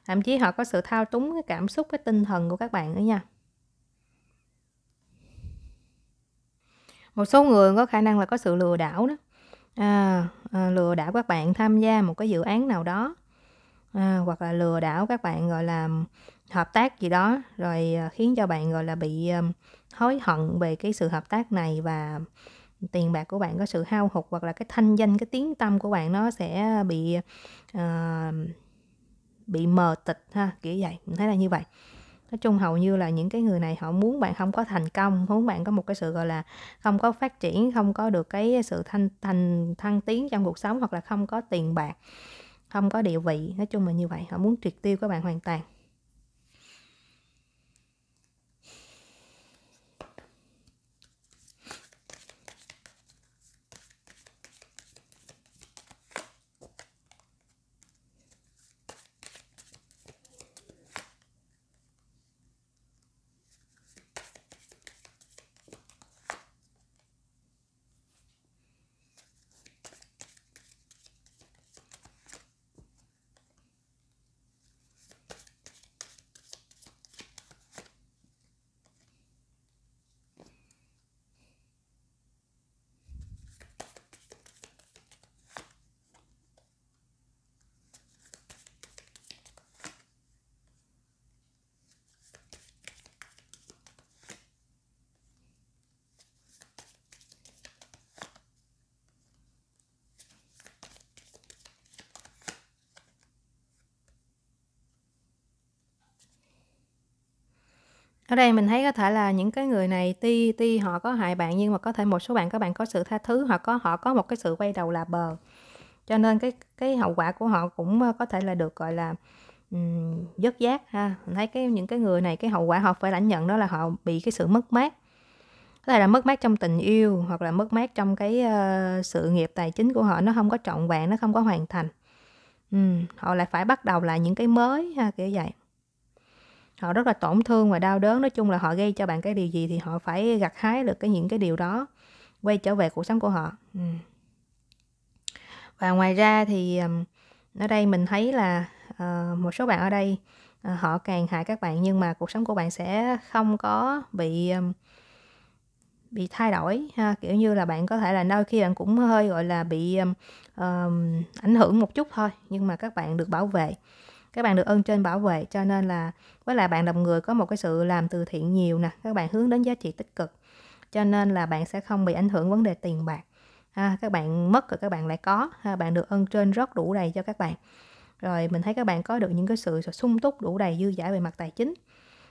thậm chí họ có sự thao túng cái cảm xúc cái tinh thần của các bạn nữa nha một số người có khả năng là có sự lừa đảo đó à, à, lừa đảo các bạn tham gia một cái dự án nào đó à, hoặc là lừa đảo các bạn gọi là hợp tác gì đó rồi à, khiến cho bạn gọi là bị à, hối hận về cái sự hợp tác này và tiền bạc của bạn có sự hao hụt hoặc là cái thanh danh cái tiếng tâm của bạn nó sẽ bị uh, bị mờ tịch ha kiểu vậy mình thấy là như vậy nói chung hầu như là những cái người này họ muốn bạn không có thành công muốn bạn có một cái sự gọi là không có phát triển không có được cái sự thanh thành thăng tiến trong cuộc sống hoặc là không có tiền bạc không có địa vị nói chung là như vậy họ muốn triệt tiêu các bạn hoàn toàn Ở đây mình thấy có thể là những cái người này tuy tuy họ có hại bạn nhưng mà có thể một số bạn các bạn có sự tha thứ, hoặc có họ có một cái sự quay đầu là bờ. Cho nên cái cái hậu quả của họ cũng ờ, có thể là được gọi là um, dứt giác ha. Mình thấy cái những cái người này cái hậu quả họ phải lãnh nhận đó là họ bị cái sự mất mát có thể là mất mát trong tình yêu hoặc là mất mát trong cái uh, sự nghiệp tài chính của họ nó không có trọn vẹn nó không có hoàn thành ừ, họ lại phải bắt đầu lại những cái mới ha kiểu vậy họ rất là tổn thương và đau đớn nói chung là họ gây cho bạn cái điều gì thì họ phải gặt hái được cái những cái điều đó quay trở về cuộc sống của họ và ngoài ra thì ở đây mình thấy là ờ, một số bạn ở đây ờ, họ càng hại các bạn nhưng mà cuộc sống của bạn sẽ không có bị bị thay đổi ha kiểu như là bạn có thể là đôi khi bạn cũng hơi gọi là bị um, ảnh hưởng một chút thôi nhưng mà các bạn được bảo vệ các bạn được ơn trên bảo vệ cho nên là với lại bạn đồng người có một cái sự làm từ thiện nhiều nè các bạn hướng đến giá trị tích cực cho nên là bạn sẽ không bị ảnh hưởng vấn đề tiền bạc ha, các bạn mất rồi các bạn lại có ha, bạn được ơn trên rất đủ đầy cho các bạn rồi mình thấy các bạn có được những cái sự sung túc đủ đầy dư giả về mặt tài chính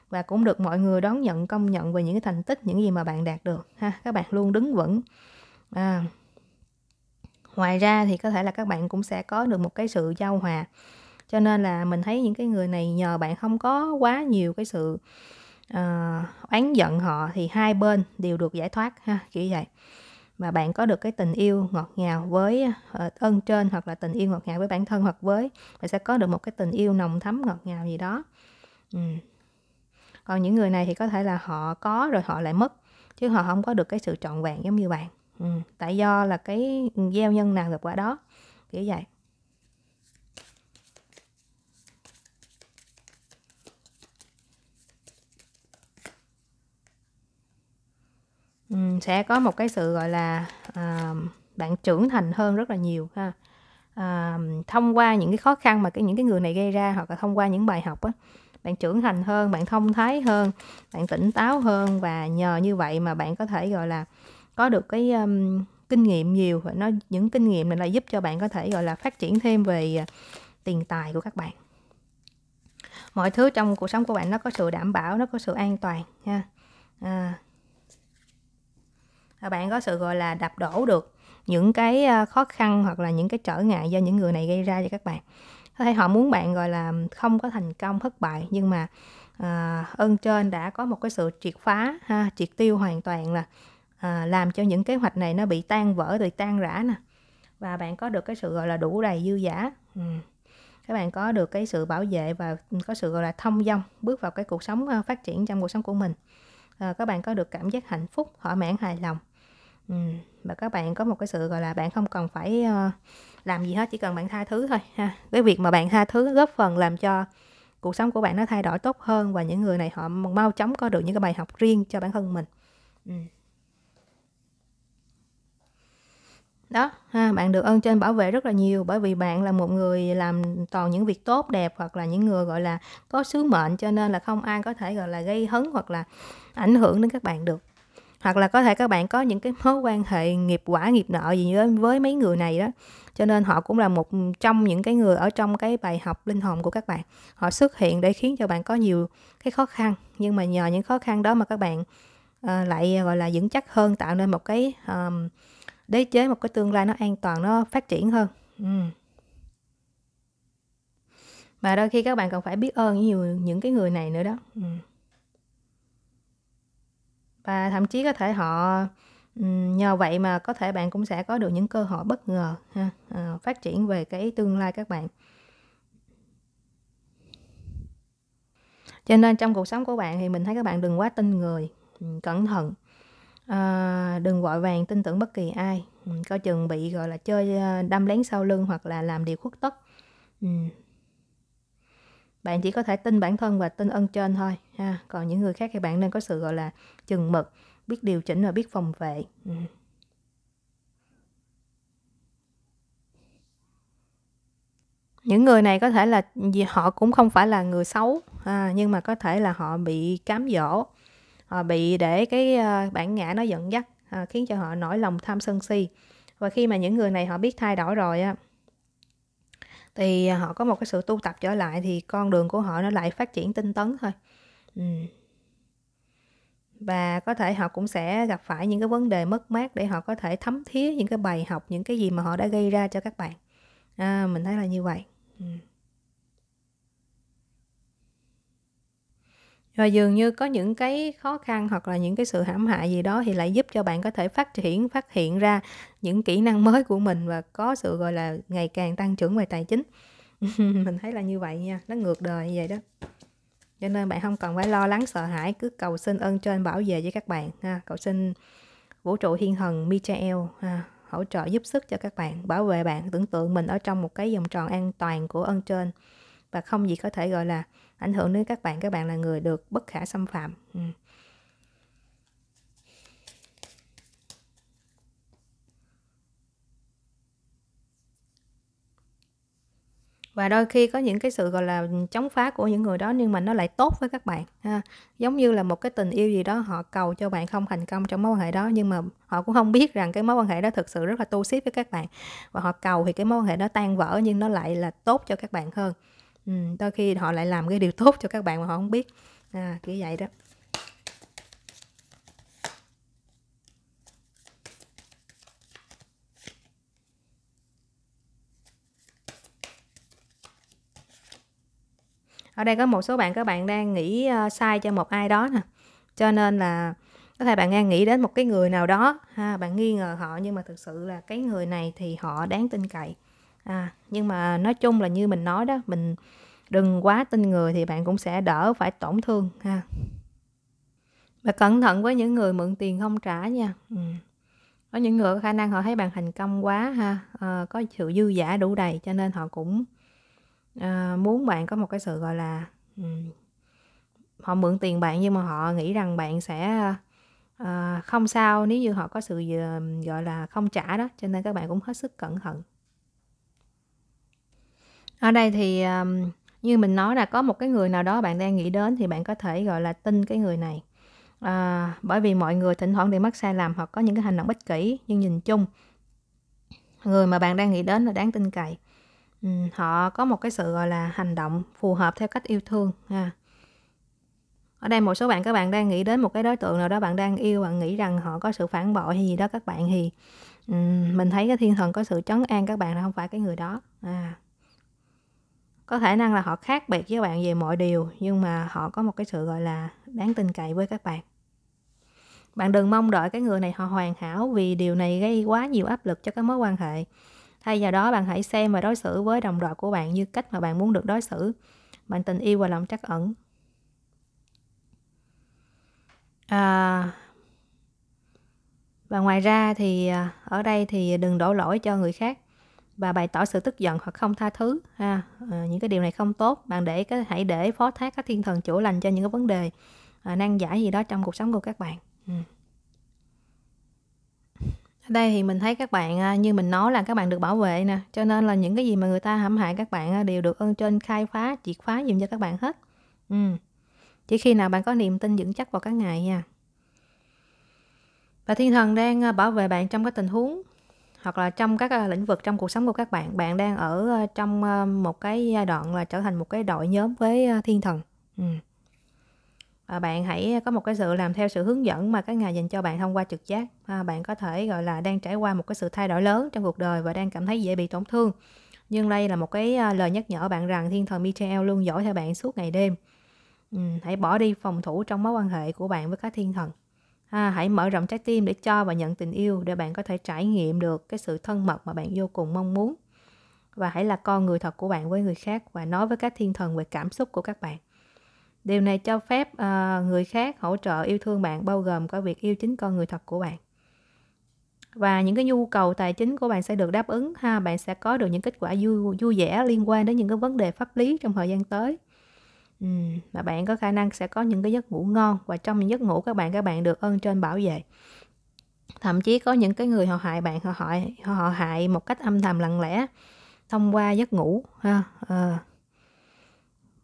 và cũng được mọi người đón nhận công nhận về những cái thành tích những gì mà bạn đạt được ha các bạn luôn đứng vững à. ngoài ra thì có thể là các bạn cũng sẽ có được một cái sự giao hòa cho nên là mình thấy những cái người này nhờ bạn không có quá nhiều cái sự uh, oán giận họ thì hai bên đều được giải thoát ha kiểu vậy mà bạn có được cái tình yêu ngọt ngào với uh, ờ, ơn trên hoặc là tình yêu ngọt ngào với bản thân hoặc với bạn sẽ có được một cái tình yêu nồng thắm ngọt ngào gì đó ừ. còn những người này thì có thể là họ có rồi họ lại mất chứ họ không có được cái sự trọn vẹn giống như bạn ừ. tại do là cái gieo nhân nào gặp quả đó kiểu vậy Ừ, sẽ có một cái sự gọi là uh, bạn trưởng thành hơn rất là nhiều ha à, thông qua những cái khó khăn mà cái những cái người này gây ra hoặc là thông qua những bài học á bạn trưởng thành hơn bạn thông thái hơn bạn tỉnh táo hơn và nhờ như vậy mà bạn có thể gọi là có được cái um, kinh nghiệm nhiều và nó những kinh nghiệm này là giúp cho bạn có thể gọi là phát triển thêm về à, tiền tài của các bạn mọi thứ trong cuộc sống của bạn nó có sự đảm bảo nó có sự an toàn ha à, bạn có sự gọi là đập đổ được những cái ờ, khó khăn hoặc là những cái trở ngại do những người này gây ra cho các bạn có thể họ muốn bạn gọi là không có thành công thất bại nhưng mà à, ơn trên đã có một cái sự triệt phá ha, triệt tiêu hoàn toàn là à, ờ, làm cho những kế hoạch này nó bị tan vỡ bị tan rã nè và bạn có được cái sự gọi là đủ đầy dư giả ừ. các bạn có được cái sự bảo vệ và có sự gọi là thông dong bước vào cái cuộc sống phát triển trong cuộc sống của mình à, các bạn có được cảm giác hạnh phúc thỏa mãn hài lòng Ừ, và các bạn có một cái sự gọi là bạn không cần phải ờ, làm gì hết chỉ cần bạn tha thứ thôi ha cái việc mà bạn tha thứ góp phần làm cho cuộc sống của bạn nó thay đổi tốt hơn và những người này họ mau chóng có được những cái bài học riêng cho bản thân mình ừ. đó ha bạn được ơn trên bảo vệ rất là nhiều bởi vì bạn là một người làm toàn những việc tốt đẹp hoặc là những người gọi là có sứ mệnh cho nên là không ai có thể gọi là gây hấn hoặc là ảnh hưởng đến các bạn được hoặc là có thể các bạn có những cái mối quan hệ nghiệp quả nghiệp nợ gì đó với mấy người này đó cho nên họ cũng là một trong những cái người ở trong cái bài học linh hồn của các bạn họ xuất hiện để khiến cho bạn có nhiều cái khó khăn nhưng mà nhờ những khó khăn đó mà các bạn à, lại gọi là vững chắc hơn tạo nên một cái um, đế chế một cái tương lai nó an toàn nó phát triển hơn mà và đôi khi các bạn còn phải biết ơn nhiều những cái người này nữa đó ừ và thậm chí có thể họ nhờ vậy mà có thể bạn cũng sẽ có được những cơ hội bất ngờ ha, ờ, phát triển về cái tương lai các bạn cho nên trong cuộc sống của bạn thì mình thấy các bạn đừng quá tin người cẩn thận à, đừng vội vàng tin tưởng bất kỳ ai coi chừng bị gọi là chơi ờ, đâm lén sau lưng hoặc là làm điều khuất tất bạn chỉ có thể tin bản thân và tin ơn trên thôi ha còn những người khác thì bạn nên có sự gọi là chừng mực biết điều chỉnh và biết phòng vệ ừ. những người này có thể là họ cũng không phải là người xấu à, nhưng mà có thể là họ bị cám dỗ họ bị để cái ờ, bản ngã nó dẫn dắt à, khiến cho họ nổi lòng tham sân si và khi mà những người này họ biết thay đổi rồi á thì à, họ có một cái sự tu tập trở lại thì con đường của họ nó lại phát triển tinh tấn thôi và có thể họ cũng sẽ gặp phải những cái vấn đề mất mát để họ có thể thấm thía những cái bài học những cái gì mà họ đã gây ra cho các bạn à, mình thấy là như vậy ừ. và dường như có những cái khó khăn hoặc là những cái sự hãm hại gì đó thì lại giúp cho bạn có thể phát triển phát hiện ra những kỹ năng mới của mình và có sự gọi là ngày càng tăng trưởng về tài chính mình thấy là như vậy nha nó ngược đời như vậy đó cho nên bạn không cần phải lo lắng sợ hãi cứ cầu xin ơn trên bảo vệ với các bạn ha cầu xin vũ trụ thiên thần Michael ha hỗ trợ giúp sức cho các bạn bảo vệ bạn tưởng tượng mình ở trong một cái vòng tròn an toàn của ơn trên và không gì có thể gọi là ảnh hưởng đến các bạn các bạn là người được bất khả xâm phạm ừ. và đôi khi có những cái sự gọi là chống phá của những người đó nhưng mà nó lại tốt với các bạn ha. giống như là một cái tình yêu gì đó họ cầu cho bạn không thành công trong mối quan hệ đó nhưng mà họ cũng không biết rằng cái mối quan hệ đó thực sự rất là tu ship với các bạn và họ cầu thì cái mối quan hệ đó tan vỡ nhưng nó lại là tốt cho các bạn hơn ừ, đôi khi họ lại làm cái điều tốt cho các bạn mà họ không biết à, kiểu vậy đó ở đây có một số bạn các bạn đang nghĩ ờ, sai cho một ai đó nè cho nên là có thể bạn đang nghĩ đến một cái người nào đó ha bạn nghi ngờ họ nhưng mà thực sự là cái người này thì họ đáng tin cậy à, nhưng mà nói chung là như mình nói đó mình đừng quá tin người thì bạn cũng sẽ đỡ phải tổn thương ha và cẩn thận với những người mượn tiền không trả nha ừ. có những người có khả năng họ thấy bạn thành công quá ha à, có sự dư giả đủ đầy cho nên họ cũng à, muốn bạn có một cái sự gọi là um, họ mượn tiền bạn nhưng mà họ nghĩ rằng bạn sẽ à, không sao nếu như họ có sự gọi là không trả đó cho nên các bạn cũng hết sức cẩn thận ở đây thì, ờm, như mình nói là có một cái người nào đó bạn đang nghĩ đến thì bạn có thể, gọi là, tin cái người này. Ờ, bởi vì mọi người thỉnh thoảng đều mắc sai lầm hoặc có những cái hành động bất kỷ, nhưng nhìn chung, người mà bạn đang nghĩ đến là đáng tin cậy. Ừm, họ có một cái sự, gọi là, hành động phù hợp theo cách yêu thương ha. Ở đây một số bạn các bạn đang nghĩ đến một cái đối tượng nào đó bạn đang yêu, bạn nghĩ rằng họ có sự phản bội hay gì đó các bạn thì, ừm, mình thấy cái thiên thần có sự trấn an các bạn là không phải cái người đó, à có thể năng là họ khác biệt với bạn về mọi điều nhưng mà họ có một cái sự gọi là đáng tin cậy với các bạn bạn đừng mong đợi cái người này họ hoàn hảo vì điều này gây quá nhiều áp lực cho các mối quan hệ thay vào đó bạn hãy xem và đối xử với đồng đội của bạn như cách mà bạn muốn được đối xử bạn tình yêu và lòng trắc ẩn à, và ngoài ra thì à, ở đây thì đừng đổ lỗi cho người khác và bày tỏ sự tức giận hoặc không tha thứ ha à, những cái điều này không tốt bạn để cái hãy để phó thác các thiên thần chữa lành cho những cái vấn đề à, nan giải gì đó trong cuộc sống của các bạn ừ. ở đây thì mình thấy các bạn ờ, như mình nói là các bạn được bảo vệ nè cho nên là những cái gì mà người ta hãm hại các bạn đều được ơn trên khai phá triệt phá dùm cho các bạn hết ừ. chỉ khi nào bạn có niềm tin vững chắc vào các ngày nha và thiên thần đang bảo vệ bạn trong cái tình huống hoặc là trong các à, lĩnh vực trong cuộc sống của các bạn bạn đang ở ờ, trong ờ, một cái giai đoạn là trở thành một cái đội nhóm với ờ, thiên thần ừ. bạn hãy có một cái sự làm theo sự hướng dẫn mà các ngài dành cho bạn thông qua trực giác à, bạn có thể gọi là đang trải qua một cái sự thay đổi lớn trong cuộc đời và đang cảm thấy dễ bị tổn thương nhưng đây là một cái à, lời nhắc nhở bạn rằng thiên thần Michael luôn dõi theo bạn suốt ngày đêm hãy bỏ đi phòng thủ trong mối quan hệ của bạn với các thiên thần ha, hãy mở rộng trái tim để cho và nhận tình yêu để bạn có thể trải nghiệm được cái sự thân mật mà bạn vô cùng mong muốn và hãy là con người thật của bạn với người khác và nói với các thiên thần về cảm xúc của các bạn điều này cho phép uh, người khác hỗ trợ yêu thương bạn bao gồm cả việc yêu chính con người thật của bạn và những cái nhu cầu tài chính của bạn sẽ được đáp ứng ha bạn sẽ có được những kết quả vui vui vẻ liên quan đến những cái vấn đề pháp lý trong thời gian tới Ừm, và bạn có khả năng sẽ có những cái giấc ngủ ngon và trong những giấc ngủ các bạn các bạn được ơn trên bảo vệ. Thậm chí có những cái người họ hại bạn, họ hại họ hại một cách âm thầm lặng lẽ thông qua giấc ngủ ha. Ờ.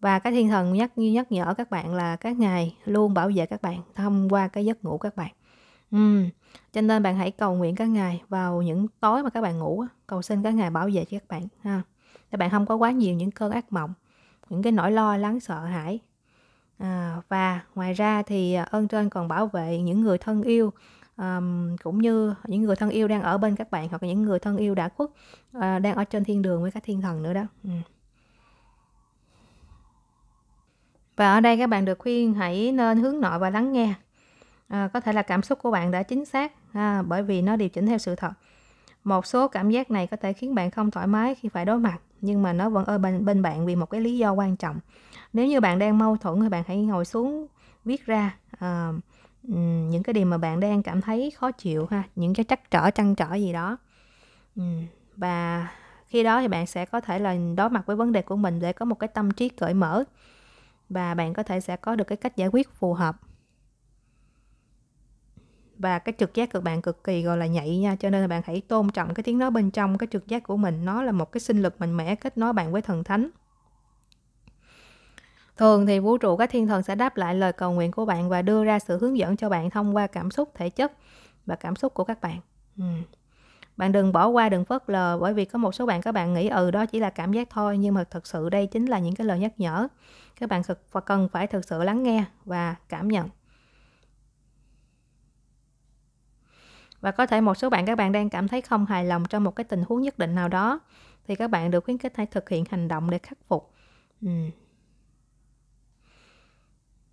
Và cái thiên thần nhắc nhắc nhở các bạn là các ngài luôn bảo vệ các bạn thông qua cái giấc ngủ các bạn. Ừm, cho nên bạn hãy cầu nguyện các ngài vào những tối mà các bạn ngủ, cầu xin các ngài bảo vệ cho các bạn ha. Để bạn không có quá nhiều những cơn ác mộng những cái nỗi lo lắng sợ hãi à, và ngoài ra thì à, ơn trên còn bảo vệ những người thân yêu um, cũng như những người thân yêu đang ở bên các bạn hoặc là những người thân yêu đã khuất uh, đang ở trên thiên đường với các thiên thần nữa đó ừ. và ở đây các bạn được khuyên hãy nên hướng nội và lắng nghe à, có thể là cảm xúc của bạn đã chính xác à, bởi vì nó điều chỉnh theo sự thật một số cảm giác này có thể khiến bạn không thoải mái khi phải đối mặt nhưng mà nó vẫn ở bên bên bạn vì một cái lý do quan trọng nếu như bạn đang mâu thuẫn thì bạn hãy ngồi xuống viết ra uh, những cái điều mà bạn đang cảm thấy khó chịu ha những cái trắc trở trăn trở gì đó và khi đó thì bạn sẽ có thể là đối mặt với vấn đề của mình để có một cái tâm trí cởi mở và bạn có thể sẽ có được cái cách giải quyết phù hợp và cái trực giác của bạn cực kỳ gọi là nhạy nha cho nên là bạn hãy tôn trọng cái tiếng nói bên trong cái trực giác của mình nó là một cái sinh lực mạnh mẽ kết nối bạn với thần thánh thường thì vũ trụ các thiên thần sẽ đáp lại lời cầu nguyện của bạn và đưa ra sự hướng dẫn cho bạn thông qua cảm xúc thể chất và cảm xúc của các bạn bạn đừng bỏ qua đừng phớt lờ bởi vì có một số bạn các bạn nghĩ ừ đó chỉ là cảm giác thôi nhưng mà thật sự đây chính là những cái lời nhắc nhở các bạn cần phải thực sự lắng nghe và cảm nhận và có thể một số bạn các bạn đang cảm thấy không hài lòng trong một cái tình huống nhất định nào đó thì các bạn được khuyến khích hãy thực hiện hành động để khắc phục ừ.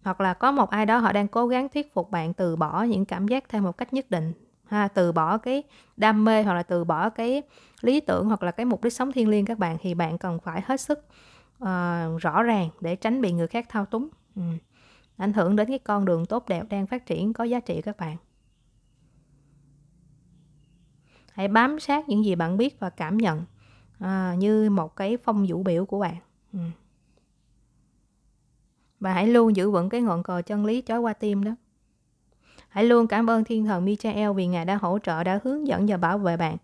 hoặc là có một ai đó họ đang cố gắng thuyết phục bạn từ bỏ những cảm giác theo một cách nhất định ha từ bỏ cái đam mê hoặc là từ bỏ cái lý tưởng hoặc là cái mục đích sống thiêng liêng các bạn thì bạn cần phải hết sức uh, rõ ràng để tránh bị người khác thao túng ừ. ảnh hưởng đến cái con đường tốt đẹp đang phát triển có giá trị các bạn hãy bám sát những gì bạn biết và cảm nhận à, như một cái phong vũ biểu của bạn ừ. và hãy luôn giữ vững cái ngọn cờ chân lý trói qua tim đó hãy luôn cảm ơn thiên thần Michael vì ngài đã hỗ trợ đã hướng dẫn và bảo vệ bạn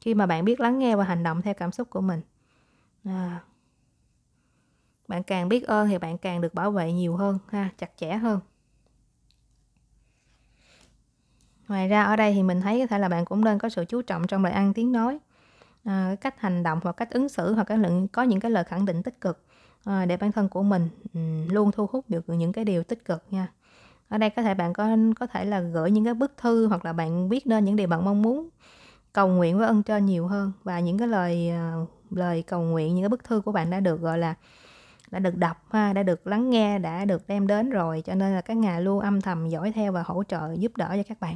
khi mà bạn biết lắng nghe và hành động theo cảm xúc của mình à. bạn càng biết ơn thì bạn càng được bảo vệ nhiều hơn ha chặt chẽ hơn Ngoài ra ở đây thì mình thấy có thể là bạn cũng nên có sự chú trọng trong lời ăn tiếng nói, à, cách hành động hoặc cách ứng xử hoặc cái lượng có những cái lời khẳng định tích cực à, để bản thân của mình ừ, luôn thu hút được những cái điều tích cực nha. Ở đây có thể bạn có có thể là gửi những cái bức thư hoặc là bạn viết nên những điều bạn mong muốn cầu nguyện với ân trên nhiều hơn và những cái lời ờ, lời cầu nguyện những cái bức thư của bạn đã được gọi là đã được đọc ha đã được lắng nghe đã được đem đến rồi cho nên là các ngài luôn âm thầm dõi theo và hỗ trợ giúp đỡ cho các bạn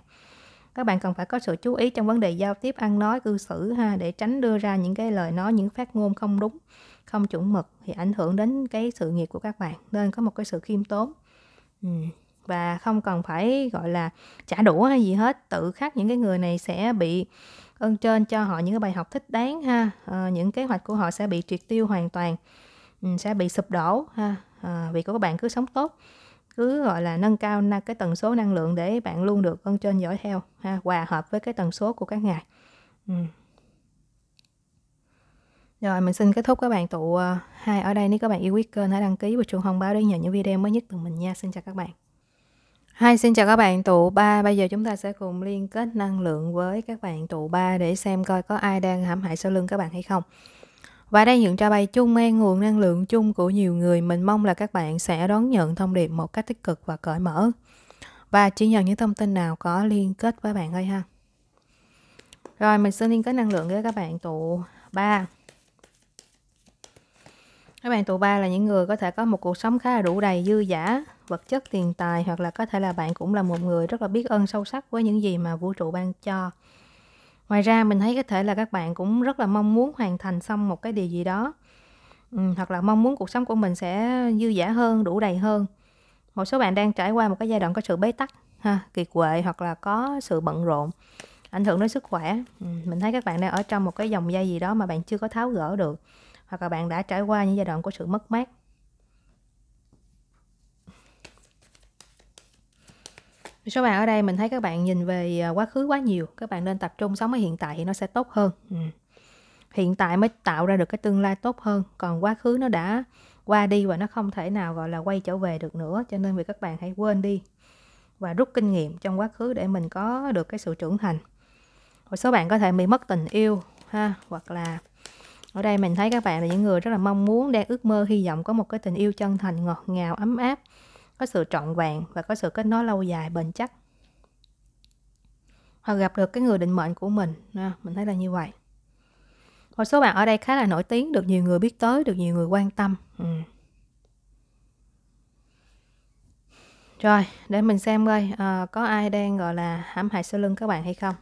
các bạn cần phải có sự chú ý trong vấn đề giao tiếp ăn nói cư xử ha để tránh đưa ra những cái lời nói những phát ngôn không đúng không chuẩn mực thì ảnh hưởng đến cái sự nghiệp của các bạn nên có một cái sự khiêm tốn và không cần phải gọi là trả đũa hay gì hết tự khắc những cái người này sẽ bị ơn trên cho họ những cái bài học thích đáng ha à, những kế hoạch của họ sẽ bị triệt tiêu hoàn toàn Ừ, sẽ bị sụp đổ ha à, vì các bạn cứ sống tốt cứ gọi là nâng cao cái tần số năng lượng để bạn luôn được con trên dõi theo ha hòa hợp với cái tần số của các ngài ừ. rồi mình xin kết thúc các bạn tụ ờ, hai ở đây nếu các bạn yêu quý kênh hãy đăng ký và chuông thông báo để nhận những video mới nhất từ mình nha xin chào các bạn hai xin chào các bạn tụ ba Bây giờ chúng ta sẽ cùng liên kết năng lượng với các bạn tụ ba để xem coi có ai đang hãm hại sau lưng các bạn hay không. Và đây những trao bày chung mang nguồn năng lượng chung của nhiều người. Mình mong là các bạn sẽ đón nhận thông điệp một cách tích cực và cởi mở. Và chỉ nhận những thông tin nào có liên kết với bạn thôi ha. Rồi mình xin liên kết năng lượng với các bạn tụ 3. Các bạn tụ 3 là những người có thể có một cuộc sống khá là đủ đầy dư giả, vật chất, tiền tài hoặc là có thể là bạn cũng là một người rất là biết ơn sâu sắc với những gì mà vũ trụ ban cho. Ngoài ra mình thấy có thể là các bạn cũng rất là mong muốn hoàn thành xong một cái điều gì đó. Ừ, hoặc là mong muốn cuộc sống của mình sẽ dư dả hơn, đủ đầy hơn. Một số bạn đang trải qua một cái giai đoạn có sự bế tắc, ha, kiệt quệ hoặc là có sự bận rộn ảnh hưởng đến sức khỏe. Ừ, mình thấy các bạn đang ở trong một cái dòng dây gì đó mà bạn chưa có tháo gỡ được hoặc là bạn đã trải qua những giai đoạn của sự mất mát Số bạn ở đây mình thấy các bạn nhìn về à, quá khứ quá nhiều, các bạn nên tập trung sống ở hiện tại thì nó sẽ tốt hơn. Ừ. Hiện tại mới tạo ra được cái tương lai tốt hơn, còn quá khứ nó đã qua đi và nó không thể nào gọi là quay trở về được nữa, cho nên vì các bạn hãy quên đi và rút kinh nghiệm trong quá khứ để mình có được cái sự trưởng thành. Một số bạn có thể bị mất tình yêu ha, hoặc là ở đây mình thấy các bạn là những người rất là mong muốn đang ước mơ hy vọng có một cái tình yêu chân thành ngọt ngào ấm áp có sự trọn vẹn và có sự kết nối lâu dài bền chắc hoặc gặp được cái người định mệnh của mình mình thấy là như vậy một số bạn ở đây khá là nổi tiếng được nhiều người biết tới được nhiều người quan tâm ừ. rồi để mình xem coi à, có ai đang gọi là hãm hại sau lưng các bạn hay không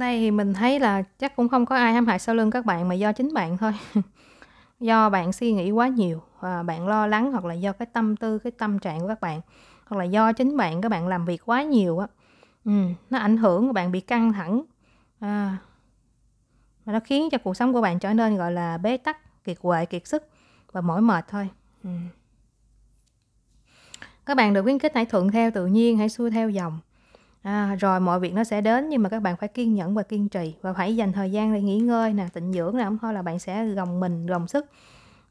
đây thì mình thấy là chắc cũng không có ai hãm hại sau lưng các bạn mà do chính bạn thôi do bạn suy nghĩ quá nhiều và bạn lo lắng hoặc là do cái tâm tư cái tâm trạng của các bạn hoặc là do chính bạn các bạn làm việc quá nhiều á ừ, nó ảnh hưởng của bạn bị căng thẳng à, và nó khiến cho cuộc sống của bạn trở nên gọi là bế tắc kiệt quệ kiệt sức và mỏi mệt thôi ừ. các bạn được khuyến khích hãy thuận theo tự nhiên hãy xuôi theo dòng À, rồi mọi việc nó sẽ đến nhưng mà các bạn phải kiên nhẫn và kiên trì và phải dành thời gian để nghỉ ngơi nè, tịnh dưỡng nè, không thôi là bạn sẽ gồng mình, gồng sức.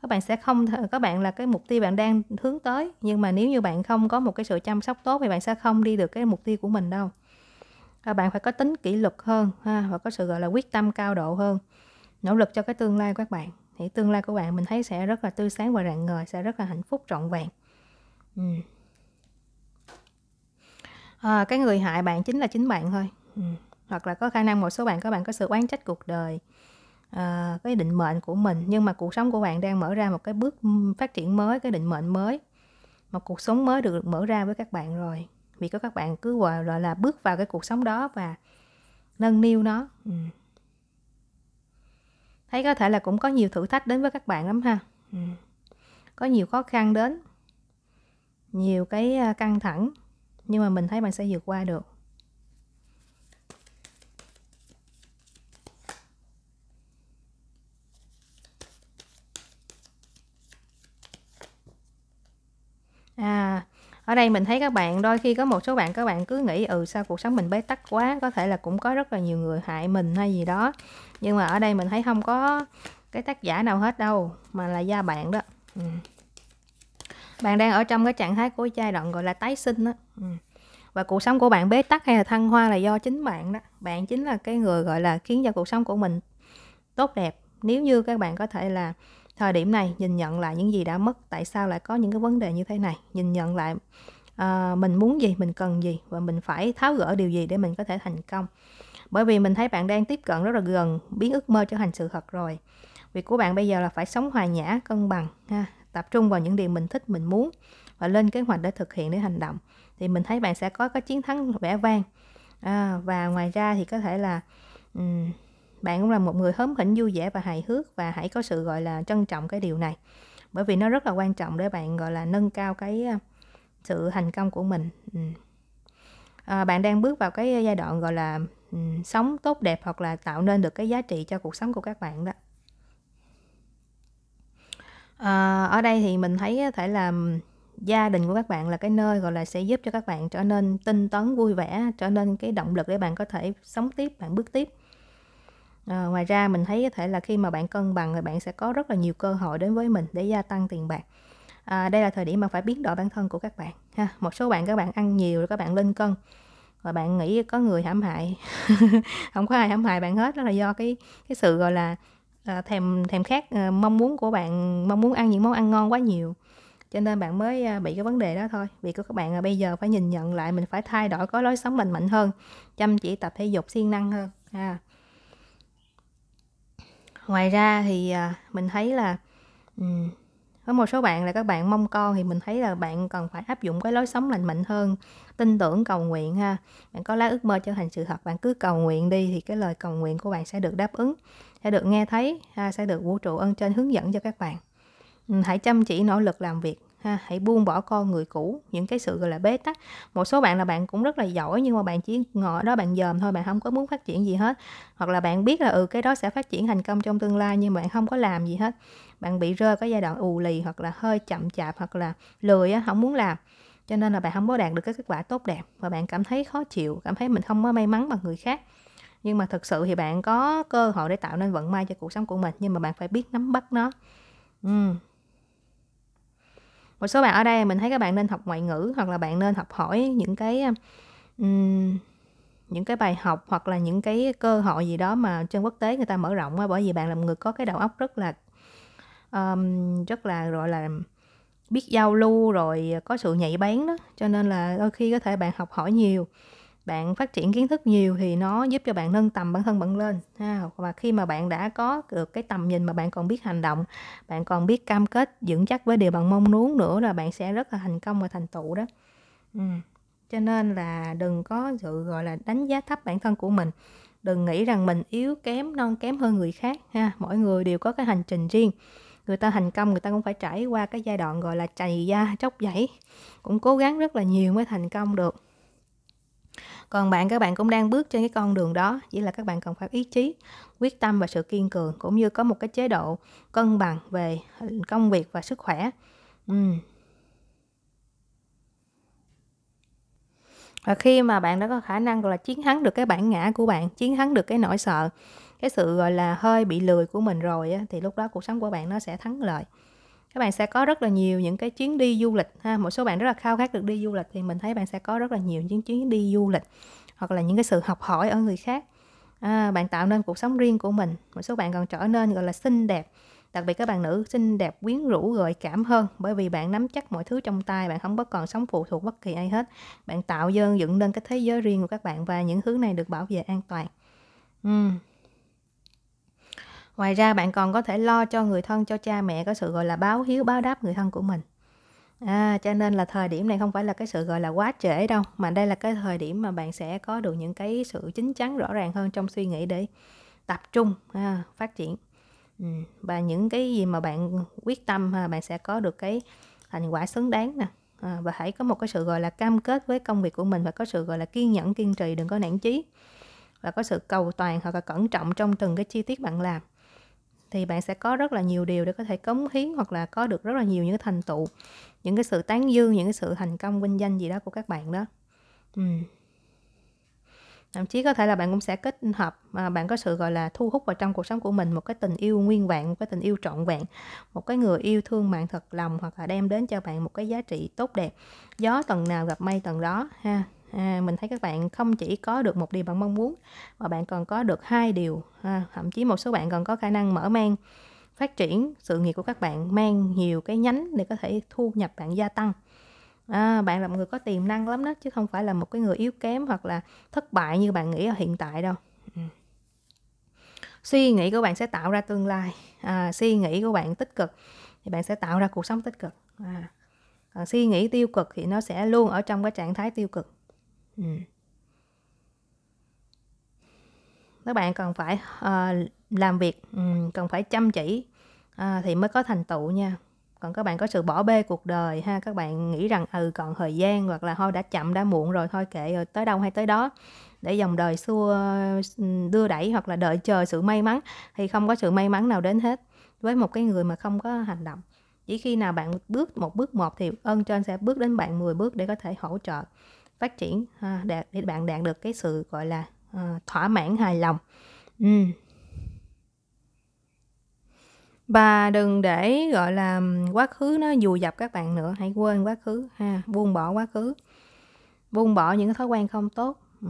Các bạn sẽ không các bạn là cái mục tiêu bạn đang hướng tới nhưng mà nếu như bạn không có một cái sự chăm sóc tốt thì bạn sẽ không đi được cái mục tiêu của mình đâu. À, bạn phải có tính kỷ luật hơn ha và có sự gọi là quyết tâm cao độ hơn. Nỗ lực cho cái tương lai của các bạn. Thì tương lai của bạn mình thấy sẽ rất là tươi sáng và rạng ngời, sẽ rất là hạnh phúc trọn vẹn. Ừ à, cái người hại bạn chính là chính bạn thôi ừ. hoặc là có khả năng một số bạn các bạn có sự oán trách cuộc đời à, cái định mệnh của mình nhưng mà cuộc sống của bạn đang mở ra một cái bước phát triển mới cái định mệnh mới một cuộc sống mới được mở ra với các bạn rồi vì có các bạn cứ gọi là, là bước vào cái cuộc sống đó và nâng niu nó ừ. thấy có thể là cũng có nhiều thử thách đến với các bạn lắm ha ừ. có nhiều khó khăn đến nhiều cái căng thẳng nhưng mà mình thấy bạn sẽ vượt qua được à ở đây mình thấy các bạn đôi khi có một số bạn các bạn cứ nghĩ ừ sao cuộc sống mình bế tắc quá có thể là cũng có rất là nhiều người hại mình hay gì đó nhưng mà ở đây mình thấy không có cái tác giả nào hết đâu mà là do bạn đó ừ bạn đang ở trong cái trạng thái của giai đoạn gọi là tái sinh đó ừ. và cuộc sống của bạn bế tắc hay là thăng hoa là do chính bạn đó bạn chính là cái người gọi là khiến cho cuộc sống của mình tốt đẹp nếu như các bạn có thể là thời điểm này nhìn nhận lại những gì đã mất tại sao lại có những cái vấn đề như thế này nhìn nhận lại uh, mình muốn gì mình cần gì và mình phải tháo gỡ điều gì để mình có thể thành công bởi vì mình thấy bạn đang tiếp cận rất là gần biến ước mơ trở thành sự thật rồi việc của bạn bây giờ là phải sống hòa nhã cân bằng ha tập trung vào những điều mình thích mình muốn và lên kế hoạch để thực hiện để hành động thì mình thấy bạn sẽ có cái chiến thắng vẻ vang à, và ngoài ra thì có thể là um, bạn cũng là một người hớm hỉnh vui vẻ và hài hước và hãy có sự gọi là trân trọng cái điều này bởi vì nó rất là quan trọng để bạn gọi là nâng cao cái à, sự thành công của mình à, bạn đang bước vào cái giai đoạn gọi là um, sống tốt đẹp hoặc là tạo nên được cái giá trị cho cuộc sống của các bạn đó Ờ, ở đây thì mình thấy có thể là gia đình của các bạn là cái nơi, gọi là, sẽ giúp cho các bạn trở nên tinh tấn, vui vẻ, trở nên cái động lực để bạn có thể sống tiếp, bạn bước tiếp. Ờ, ngoài ra mình thấy có thể là khi mà bạn cân bằng thì bạn sẽ có rất là nhiều cơ hội đến với mình để gia tăng tiền bạc. À, đây là thời điểm mà phải biết đổi bản thân của các bạn ha. Một số bạn các bạn ăn nhiều rồi các bạn lên cân, rồi bạn nghĩ có người hãm hại, không có ai hãm hại bạn hết, đó là do cái cái sự, gọi là À, thèm thèm khát à, mong muốn của bạn mong muốn ăn những món ăn ngon quá nhiều cho nên bạn mới à, bị cái vấn đề đó thôi vì các bạn bây giờ phải nhìn nhận lại mình phải thay đổi có lối sống lành mạnh hơn chăm chỉ tập thể dục siêng năng hơn à. ngoài ra thì mình thấy là um, có một số bạn là các bạn mong con thì mình thấy là bạn cần phải áp dụng cái lối sống lành mạnh hơn tin tưởng cầu nguyện ha bạn có lá ước mơ trở thành sự thật bạn cứ cầu nguyện đi thì cái lời cầu nguyện của bạn sẽ được đáp ứng sẽ được nghe thấy ha, sẽ được vũ trụ ân trên hướng dẫn cho các bạn ừ, hãy chăm chỉ nỗ lực làm việc ha hãy buông bỏ con người cũ những cái sự gọi là bế tắc một số bạn là bạn cũng rất là giỏi nhưng mà bạn chỉ ngồi đó bạn dòm thôi bạn không có muốn phát triển gì hết hoặc là bạn biết là ừ cái đó sẽ phát triển thành công trong tương lai nhưng bạn không có làm gì hết bạn bị rơi cái giai đoạn ù lì hoặc là hơi chậm chạp hoặc là lười á không muốn làm cho nên là bạn không có đạt được cái kết quả tốt đẹp và bạn cảm thấy khó chịu cảm thấy mình không có may mắn bằng người khác nhưng mà thực sự thì bạn có cơ hội để tạo nên vận may cho cuộc sống của mình nhưng mà bạn phải biết nắm bắt nó ừ. một số bạn ở đây mình thấy các bạn nên học ngoại ngữ hoặc là bạn nên học hỏi những cái um, những cái bài học hoặc là những cái cơ hội gì đó mà trên quốc tế người ta mở rộng bởi vì bạn là một người có cái đầu óc rất là um, rất là gọi là biết giao lưu rồi có sự nhạy bén đó cho nên là đôi khi có thể bạn học hỏi nhiều bạn phát triển kiến thức nhiều thì nó giúp cho bạn nâng tầm bản thân bạn lên ha và khi mà bạn đã có được cái tầm nhìn mà bạn còn biết hành động bạn còn biết cam kết vững chắc với điều bạn mong muốn nữa là bạn sẽ rất là thành công và thành tựu đó ừ. cho nên là đừng có sự gọi là đánh giá thấp bản thân của mình đừng nghĩ rằng mình yếu kém non kém hơn người khác ha mỗi người đều có cái hành trình riêng người ta thành công người ta cũng phải trải qua cái giai đoạn gọi là chày da chóc dãy cũng cố gắng rất là nhiều mới thành công được còn bạn các bạn cũng đang bước trên cái con đường đó chỉ là các bạn cần phải ý chí quyết tâm và sự kiên cường cũng như có một cái chế độ cân bằng về công việc và sức khỏe uhm. và khi mà bạn đã có khả năng gọi là chiến thắng được cái bản ngã của bạn chiến thắng được cái nỗi sợ cái sự gọi là hơi bị lười của mình rồi á, thì lúc đó cuộc sống của bạn nó sẽ thắng lợi các bạn sẽ có rất là nhiều những cái chuyến đi du lịch ha một số bạn rất là khao khát được đi du lịch thì mình thấy bạn sẽ có rất là nhiều những chuyến đi du lịch hoặc là những cái sự học hỏi ở người khác à, bạn tạo nên cuộc sống riêng của mình một số bạn còn trở nên gọi là xinh đẹp đặc biệt các bạn nữ xinh đẹp quyến rũ gợi cảm hơn bởi vì bạn nắm chắc mọi thứ trong tay bạn không có còn sống phụ thuộc bất kỳ ai hết bạn tạo dân dựng nên cái thế giới riêng của các bạn và những thứ này được bảo vệ an toàn uhm, Ngoài ra bạn còn có thể lo cho người thân, cho cha mẹ có sự gọi là báo hiếu, báo đáp người thân của mình. À, cho nên là thời điểm này không phải là cái sự gọi là quá trễ đâu, mà đây là cái thời điểm mà bạn sẽ có được những cái sự chính chắn rõ ràng hơn trong suy nghĩ để tập trung à, phát triển. Ừ. Và những cái gì mà bạn quyết tâm à, bạn sẽ có được cái thành quả xứng đáng nè. À, và hãy có một cái sự gọi là cam kết với công việc của mình và có sự gọi là kiên nhẫn kiên trì đừng có nản chí và có sự cầu toàn hoặc là cẩn trọng trong từng cái chi tiết bạn làm thì bạn sẽ có rất là nhiều điều để có thể cống hiến hoặc là có được rất là nhiều những cái thành tựu những cái sự tán dương những cái sự thành công vinh danh gì đó của các bạn đó ừ. thậm chí có thể là bạn cũng sẽ kết hợp mà bạn có sự gọi là thu hút vào trong cuộc sống của mình một cái tình yêu nguyên vẹn một cái tình yêu trọn vẹn một cái người yêu thương bạn thật lòng hoặc là đem đến cho bạn một cái giá trị tốt đẹp gió tầng nào gặp mây tầng đó ha à, mình thấy các bạn không chỉ có được một điều bạn mong muốn mà bạn còn có được hai điều à, thậm chí một số bạn còn có khả năng mở mang phát triển sự nghiệp của các bạn mang nhiều cái nhánh để có thể thu nhập bạn gia tăng à, bạn là một người có tiềm năng lắm đó chứ không phải là một cái người yếu kém hoặc là thất bại như bạn nghĩ ở hiện tại đâu ừ. suy nghĩ của bạn sẽ tạo ra tương lai à, suy nghĩ của bạn tích cực thì bạn sẽ tạo ra cuộc sống tích cực à, còn suy nghĩ tiêu cực thì nó sẽ luôn ở trong cái trạng thái tiêu cực Ừ. các bạn cần phải uh, làm việc um, cần phải chăm chỉ uh, thì mới có thành tựu nha còn các bạn có sự bỏ bê cuộc đời ha các bạn nghĩ rằng ừ còn thời gian hoặc là thôi đã chậm đã muộn rồi thôi kệ rồi tới đâu hay tới đó để dòng đời xua ừ, đưa đẩy hoặc là đợi chờ sự may mắn thì không có sự may mắn nào đến hết với một cái người mà không có hành động chỉ khi nào bạn bước một bước một thì ơn trên sẽ bước đến bạn 10 bước để có thể hỗ trợ phát triển à, đạt để bạn đạt được cái sự gọi là à, thỏa mãn hài lòng ừ. và đừng để gọi là quá khứ nó dù dập các bạn nữa hãy quên quá khứ ha buông bỏ quá khứ buông bỏ những thói quen không tốt ừ.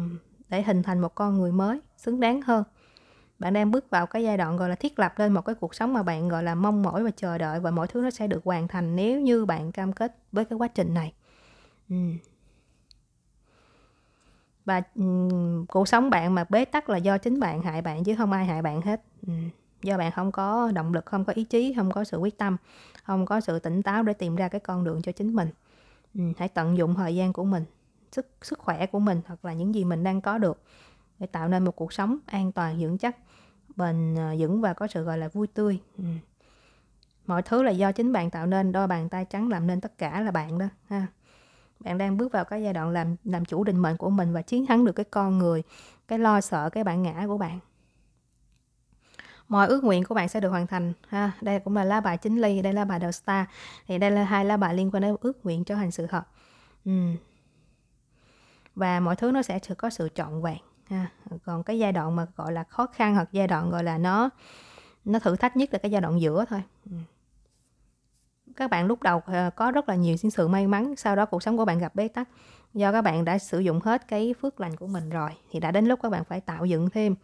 để hình thành một con người mới xứng đáng hơn bạn đang bước vào cái giai đoạn gọi là thiết lập lên một cái cuộc sống mà bạn gọi là mong mỏi và chờ đợi và mọi thứ nó sẽ được hoàn thành nếu như bạn cam kết với cái quá trình này ừ và um, cuộc sống bạn mà bế tắc là do chính bạn hại bạn chứ không ai hại bạn hết ừ. do bạn không có động lực không có ý chí không có sự quyết tâm không có sự tỉnh táo để tìm ra cái con đường cho chính mình ừ. hãy tận dụng thời gian của mình sức sức khỏe của mình hoặc là những gì mình đang có được để tạo nên một cuộc sống an toàn vững chắc bền ờ, vững và có sự gọi là vui tươi ừ. mọi thứ là do chính bạn tạo nên đôi bàn tay trắng làm nên tất cả là bạn đó ha bạn đang bước vào cái giai đoạn làm làm chủ định mệnh của mình và chiến thắng được cái con người cái lo sợ cái bản ngã của bạn mọi ước nguyện của bạn sẽ được hoàn thành ha đây cũng là lá bài chính ly đây là bài đầu star thì đây là hai lá bài liên quan đến ước nguyện trở thành sự thật ừ. và mọi thứ nó sẽ có sự trọn vẹn ha còn cái giai đoạn mà gọi là khó khăn hoặc giai đoạn gọi là nó nó thử thách nhất là cái giai đoạn giữa thôi ừ các bạn lúc đầu ờ, có rất là nhiều những sự may mắn sau đó cuộc sống của bạn gặp bế tắc do các bạn đã sử dụng hết cái phước lành của mình rồi thì đã đến lúc các bạn phải tạo dựng thêm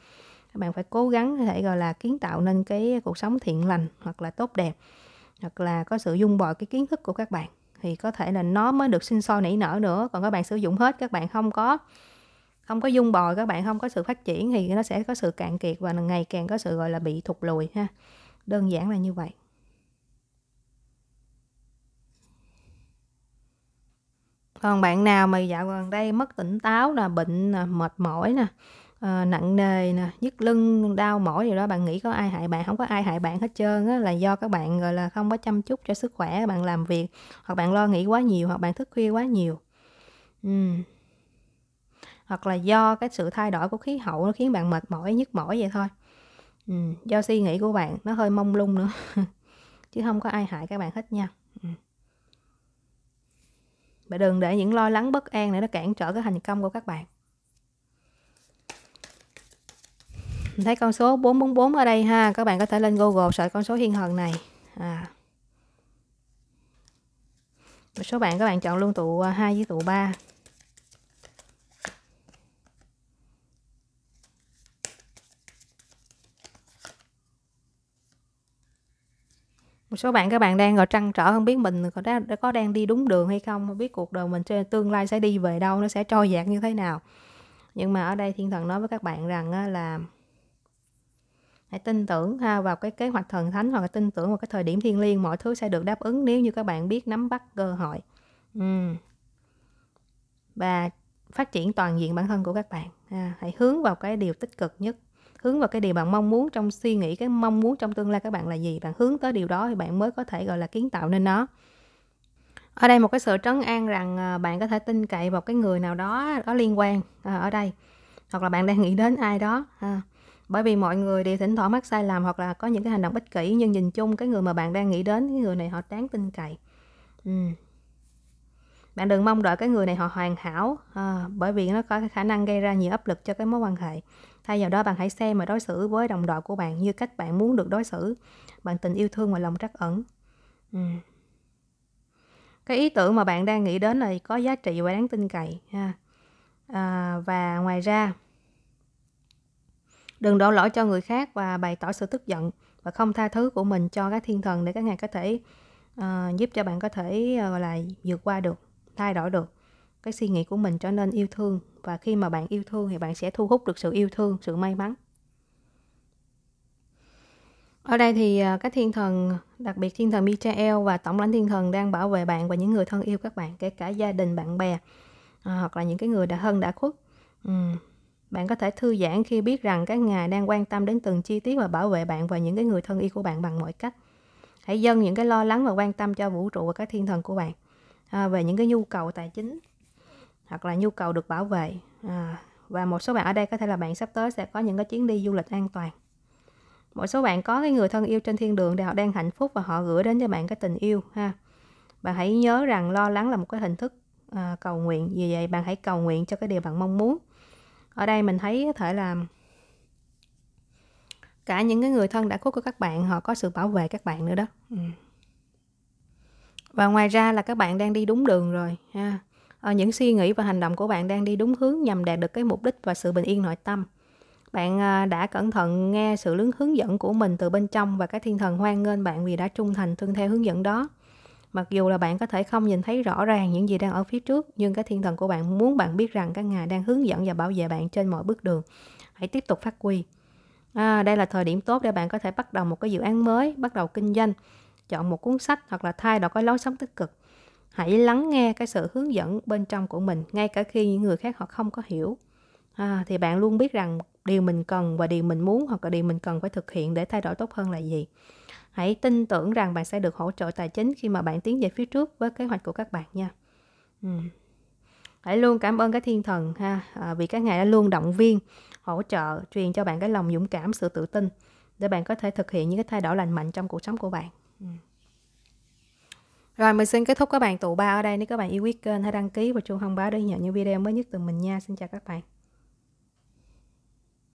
các bạn phải cố gắng có thể gọi là kiến tạo nên cái cuộc sống thiện lành hoặc là tốt đẹp hoặc là có sự dung bồi cái kiến thức của các bạn thì có thể là nó mới được sinh sôi nảy nở nữa còn các bạn sử dụng hết các bạn không có không có dung bồi các bạn không có sự phát triển thì nó sẽ có sự cạn kiệt và ngày càng có sự gọi là bị thụt lùi ha đơn giản là như vậy Còn bạn nào mà dạo gần đây mất tỉnh táo là bệnh nè, mệt mỏi nè, ờ, nặng nề nè, nhức lưng, đau mỏi gì đó, bạn nghĩ có ai hại bạn? không có ai hại bạn hết trơn á, là do các bạn, gọi là, không có chăm chút cho sức khỏe, bạn làm việc, hoặc bạn lo nghĩ quá nhiều, hoặc bạn thức khuya quá nhiều. Ừm. Hoặc là do cái sự thay đổi của khí hậu nó khiến bạn mệt mỏi, nhức mỏi vậy thôi. Ừm, do suy nghĩ của bạn, nó hơi mông lung nữa, chứ không có ai hại các bạn hết nha. Ừm và đừng để những lo lắng bất an nữa nó cản trở cái thành công của các bạn mình thấy con số 444 ở đây ha các bạn có thể lên Google search con số hiên hờn này à. một số bạn các bạn chọn luôn tụ 2 à, với tụ 3 một số bạn các bạn đang ở trăn trở không biết mình có có đang đi đúng đường hay không không biết cuộc đời mình tương lai sẽ đi về đâu nó sẽ trôi dạt như thế nào nhưng mà ở đây thiên thần nói với các bạn rằng là hãy tin tưởng ha vào cái kế hoạch thần thánh hoặc là tin tưởng vào cái thời điểm thiên liêng mọi thứ sẽ được đáp ứng nếu như các bạn biết nắm bắt cơ hội ừ. và phát triển toàn diện bản thân của các bạn ha. hãy hướng vào cái điều tích cực nhất hướng vào cái điều bạn mong muốn trong suy nghĩ cái mong muốn trong tương lai các bạn là gì bạn hướng tới điều đó thì bạn mới có thể gọi là kiến tạo nên nó ở đây một cái sự trấn an rằng à, bạn có thể tin cậy vào cái người nào đó có liên quan à, ở đây hoặc là bạn đang nghĩ đến ai đó à. bởi vì mọi người đều thỉnh thoảng mắc sai lầm hoặc là có những cái hành động ích kỷ nhưng nhìn chung cái người mà bạn đang nghĩ đến cái người này họ đáng tin cậy bạn đừng mong đợi cái người này họ hoàn hảo à, bởi vì nó có cái khả năng gây ra nhiều áp lực cho cái mối quan hệ Thay vào đó bạn hãy xem và đối xử với đồng đội của bạn như cách bạn muốn được đối xử bằng tình yêu thương và lòng trắc ẩn. Ừ. Cái ý tưởng mà bạn đang nghĩ đến là có giá trị và đáng tin cậy ha. À, và ngoài ra đừng đổ lỗi cho người khác và bày tỏ sự tức giận và không tha thứ của mình cho các thiên thần để các ngài có thể uh, giúp cho bạn có thể uh, là vượt qua được thay đổi được cái suy nghĩ của mình trở nên yêu thương và khi mà bạn yêu thương thì bạn sẽ thu hút được sự yêu thương sự may mắn ở đây thì à, các thiên thần đặc biệt thiên thần Michael và tổng lãnh thiên thần đang bảo vệ bạn và những người thân yêu các bạn kể cả gia đình bạn bè à, hoặc là những cái người đã thân đã khuất ừ. bạn có thể thư giãn khi biết rằng các ngài đang quan tâm đến từng chi tiết và bảo vệ bạn và những cái người thân yêu của bạn bằng mọi cách hãy dâng những cái lo lắng và quan tâm cho vũ trụ và các thiên thần của bạn à, về những cái nhu cầu tài chính hoặc là nhu cầu được bảo vệ à, và một số bạn ở đây có thể là bạn sắp tới sẽ có những cái chuyến đi du lịch an toàn một số bạn có cái người thân yêu trên thiên đường để họ đang hạnh phúc và họ gửi đến cho bạn cái tình yêu ha bạn hãy nhớ rằng lo lắng là một cái hình thức à, cầu nguyện vì vậy bạn hãy cầu nguyện cho cái điều bạn mong muốn ở đây mình thấy có thể là cả những cái người thân đã khuất của các bạn họ có sự bảo vệ các bạn nữa đó ừ. và ngoài ra là các bạn đang đi đúng đường rồi ha Ờ, những suy nghĩ và hành động của bạn đang đi đúng hướng nhằm đạt được cái mục đích và sự bình yên nội tâm bạn ờ, đã cẩn thận nghe sự hướng dẫn của mình từ bên trong và các thiên thần hoan nghênh bạn vì đã trung thành tuân theo hướng dẫn đó mặc dù là bạn có thể không nhìn thấy rõ ràng những gì đang ở phía trước nhưng các thiên thần của bạn muốn bạn biết rằng các ngài đang hướng dẫn và bảo vệ bạn trên mọi bước đường hãy tiếp tục phát huy à, đây là thời điểm tốt để bạn có thể bắt đầu một cái dự án mới bắt đầu kinh doanh chọn một cuốn sách hoặc là thay đổi cái lối sống tích cực hãy lắng nghe cái sự hướng dẫn bên trong của mình ngay cả khi những người khác họ không có hiểu à, thì bạn luôn biết rằng điều mình cần và điều mình muốn hoặc là điều mình cần phải thực hiện để thay đổi tốt hơn là gì hãy tin tưởng rằng bạn sẽ được hỗ trợ tài chính khi mà bạn tiến về phía trước với kế hoạch của các bạn nha ừ. hãy luôn cảm ơn các thiên thần ha à, vì các ngài đã luôn động viên hỗ trợ truyền cho bạn cái lòng dũng cảm sự tự tin để bạn có thể thực hiện những cái thay đổi lành mạnh trong cuộc sống của bạn ừ. Rồi mình xin kết thúc các bạn tụ ba ở đây. Nếu các bạn yêu quý kênh hãy đăng ký và chuông thông báo để nhận những video mới nhất từ mình nha. Xin chào các bạn.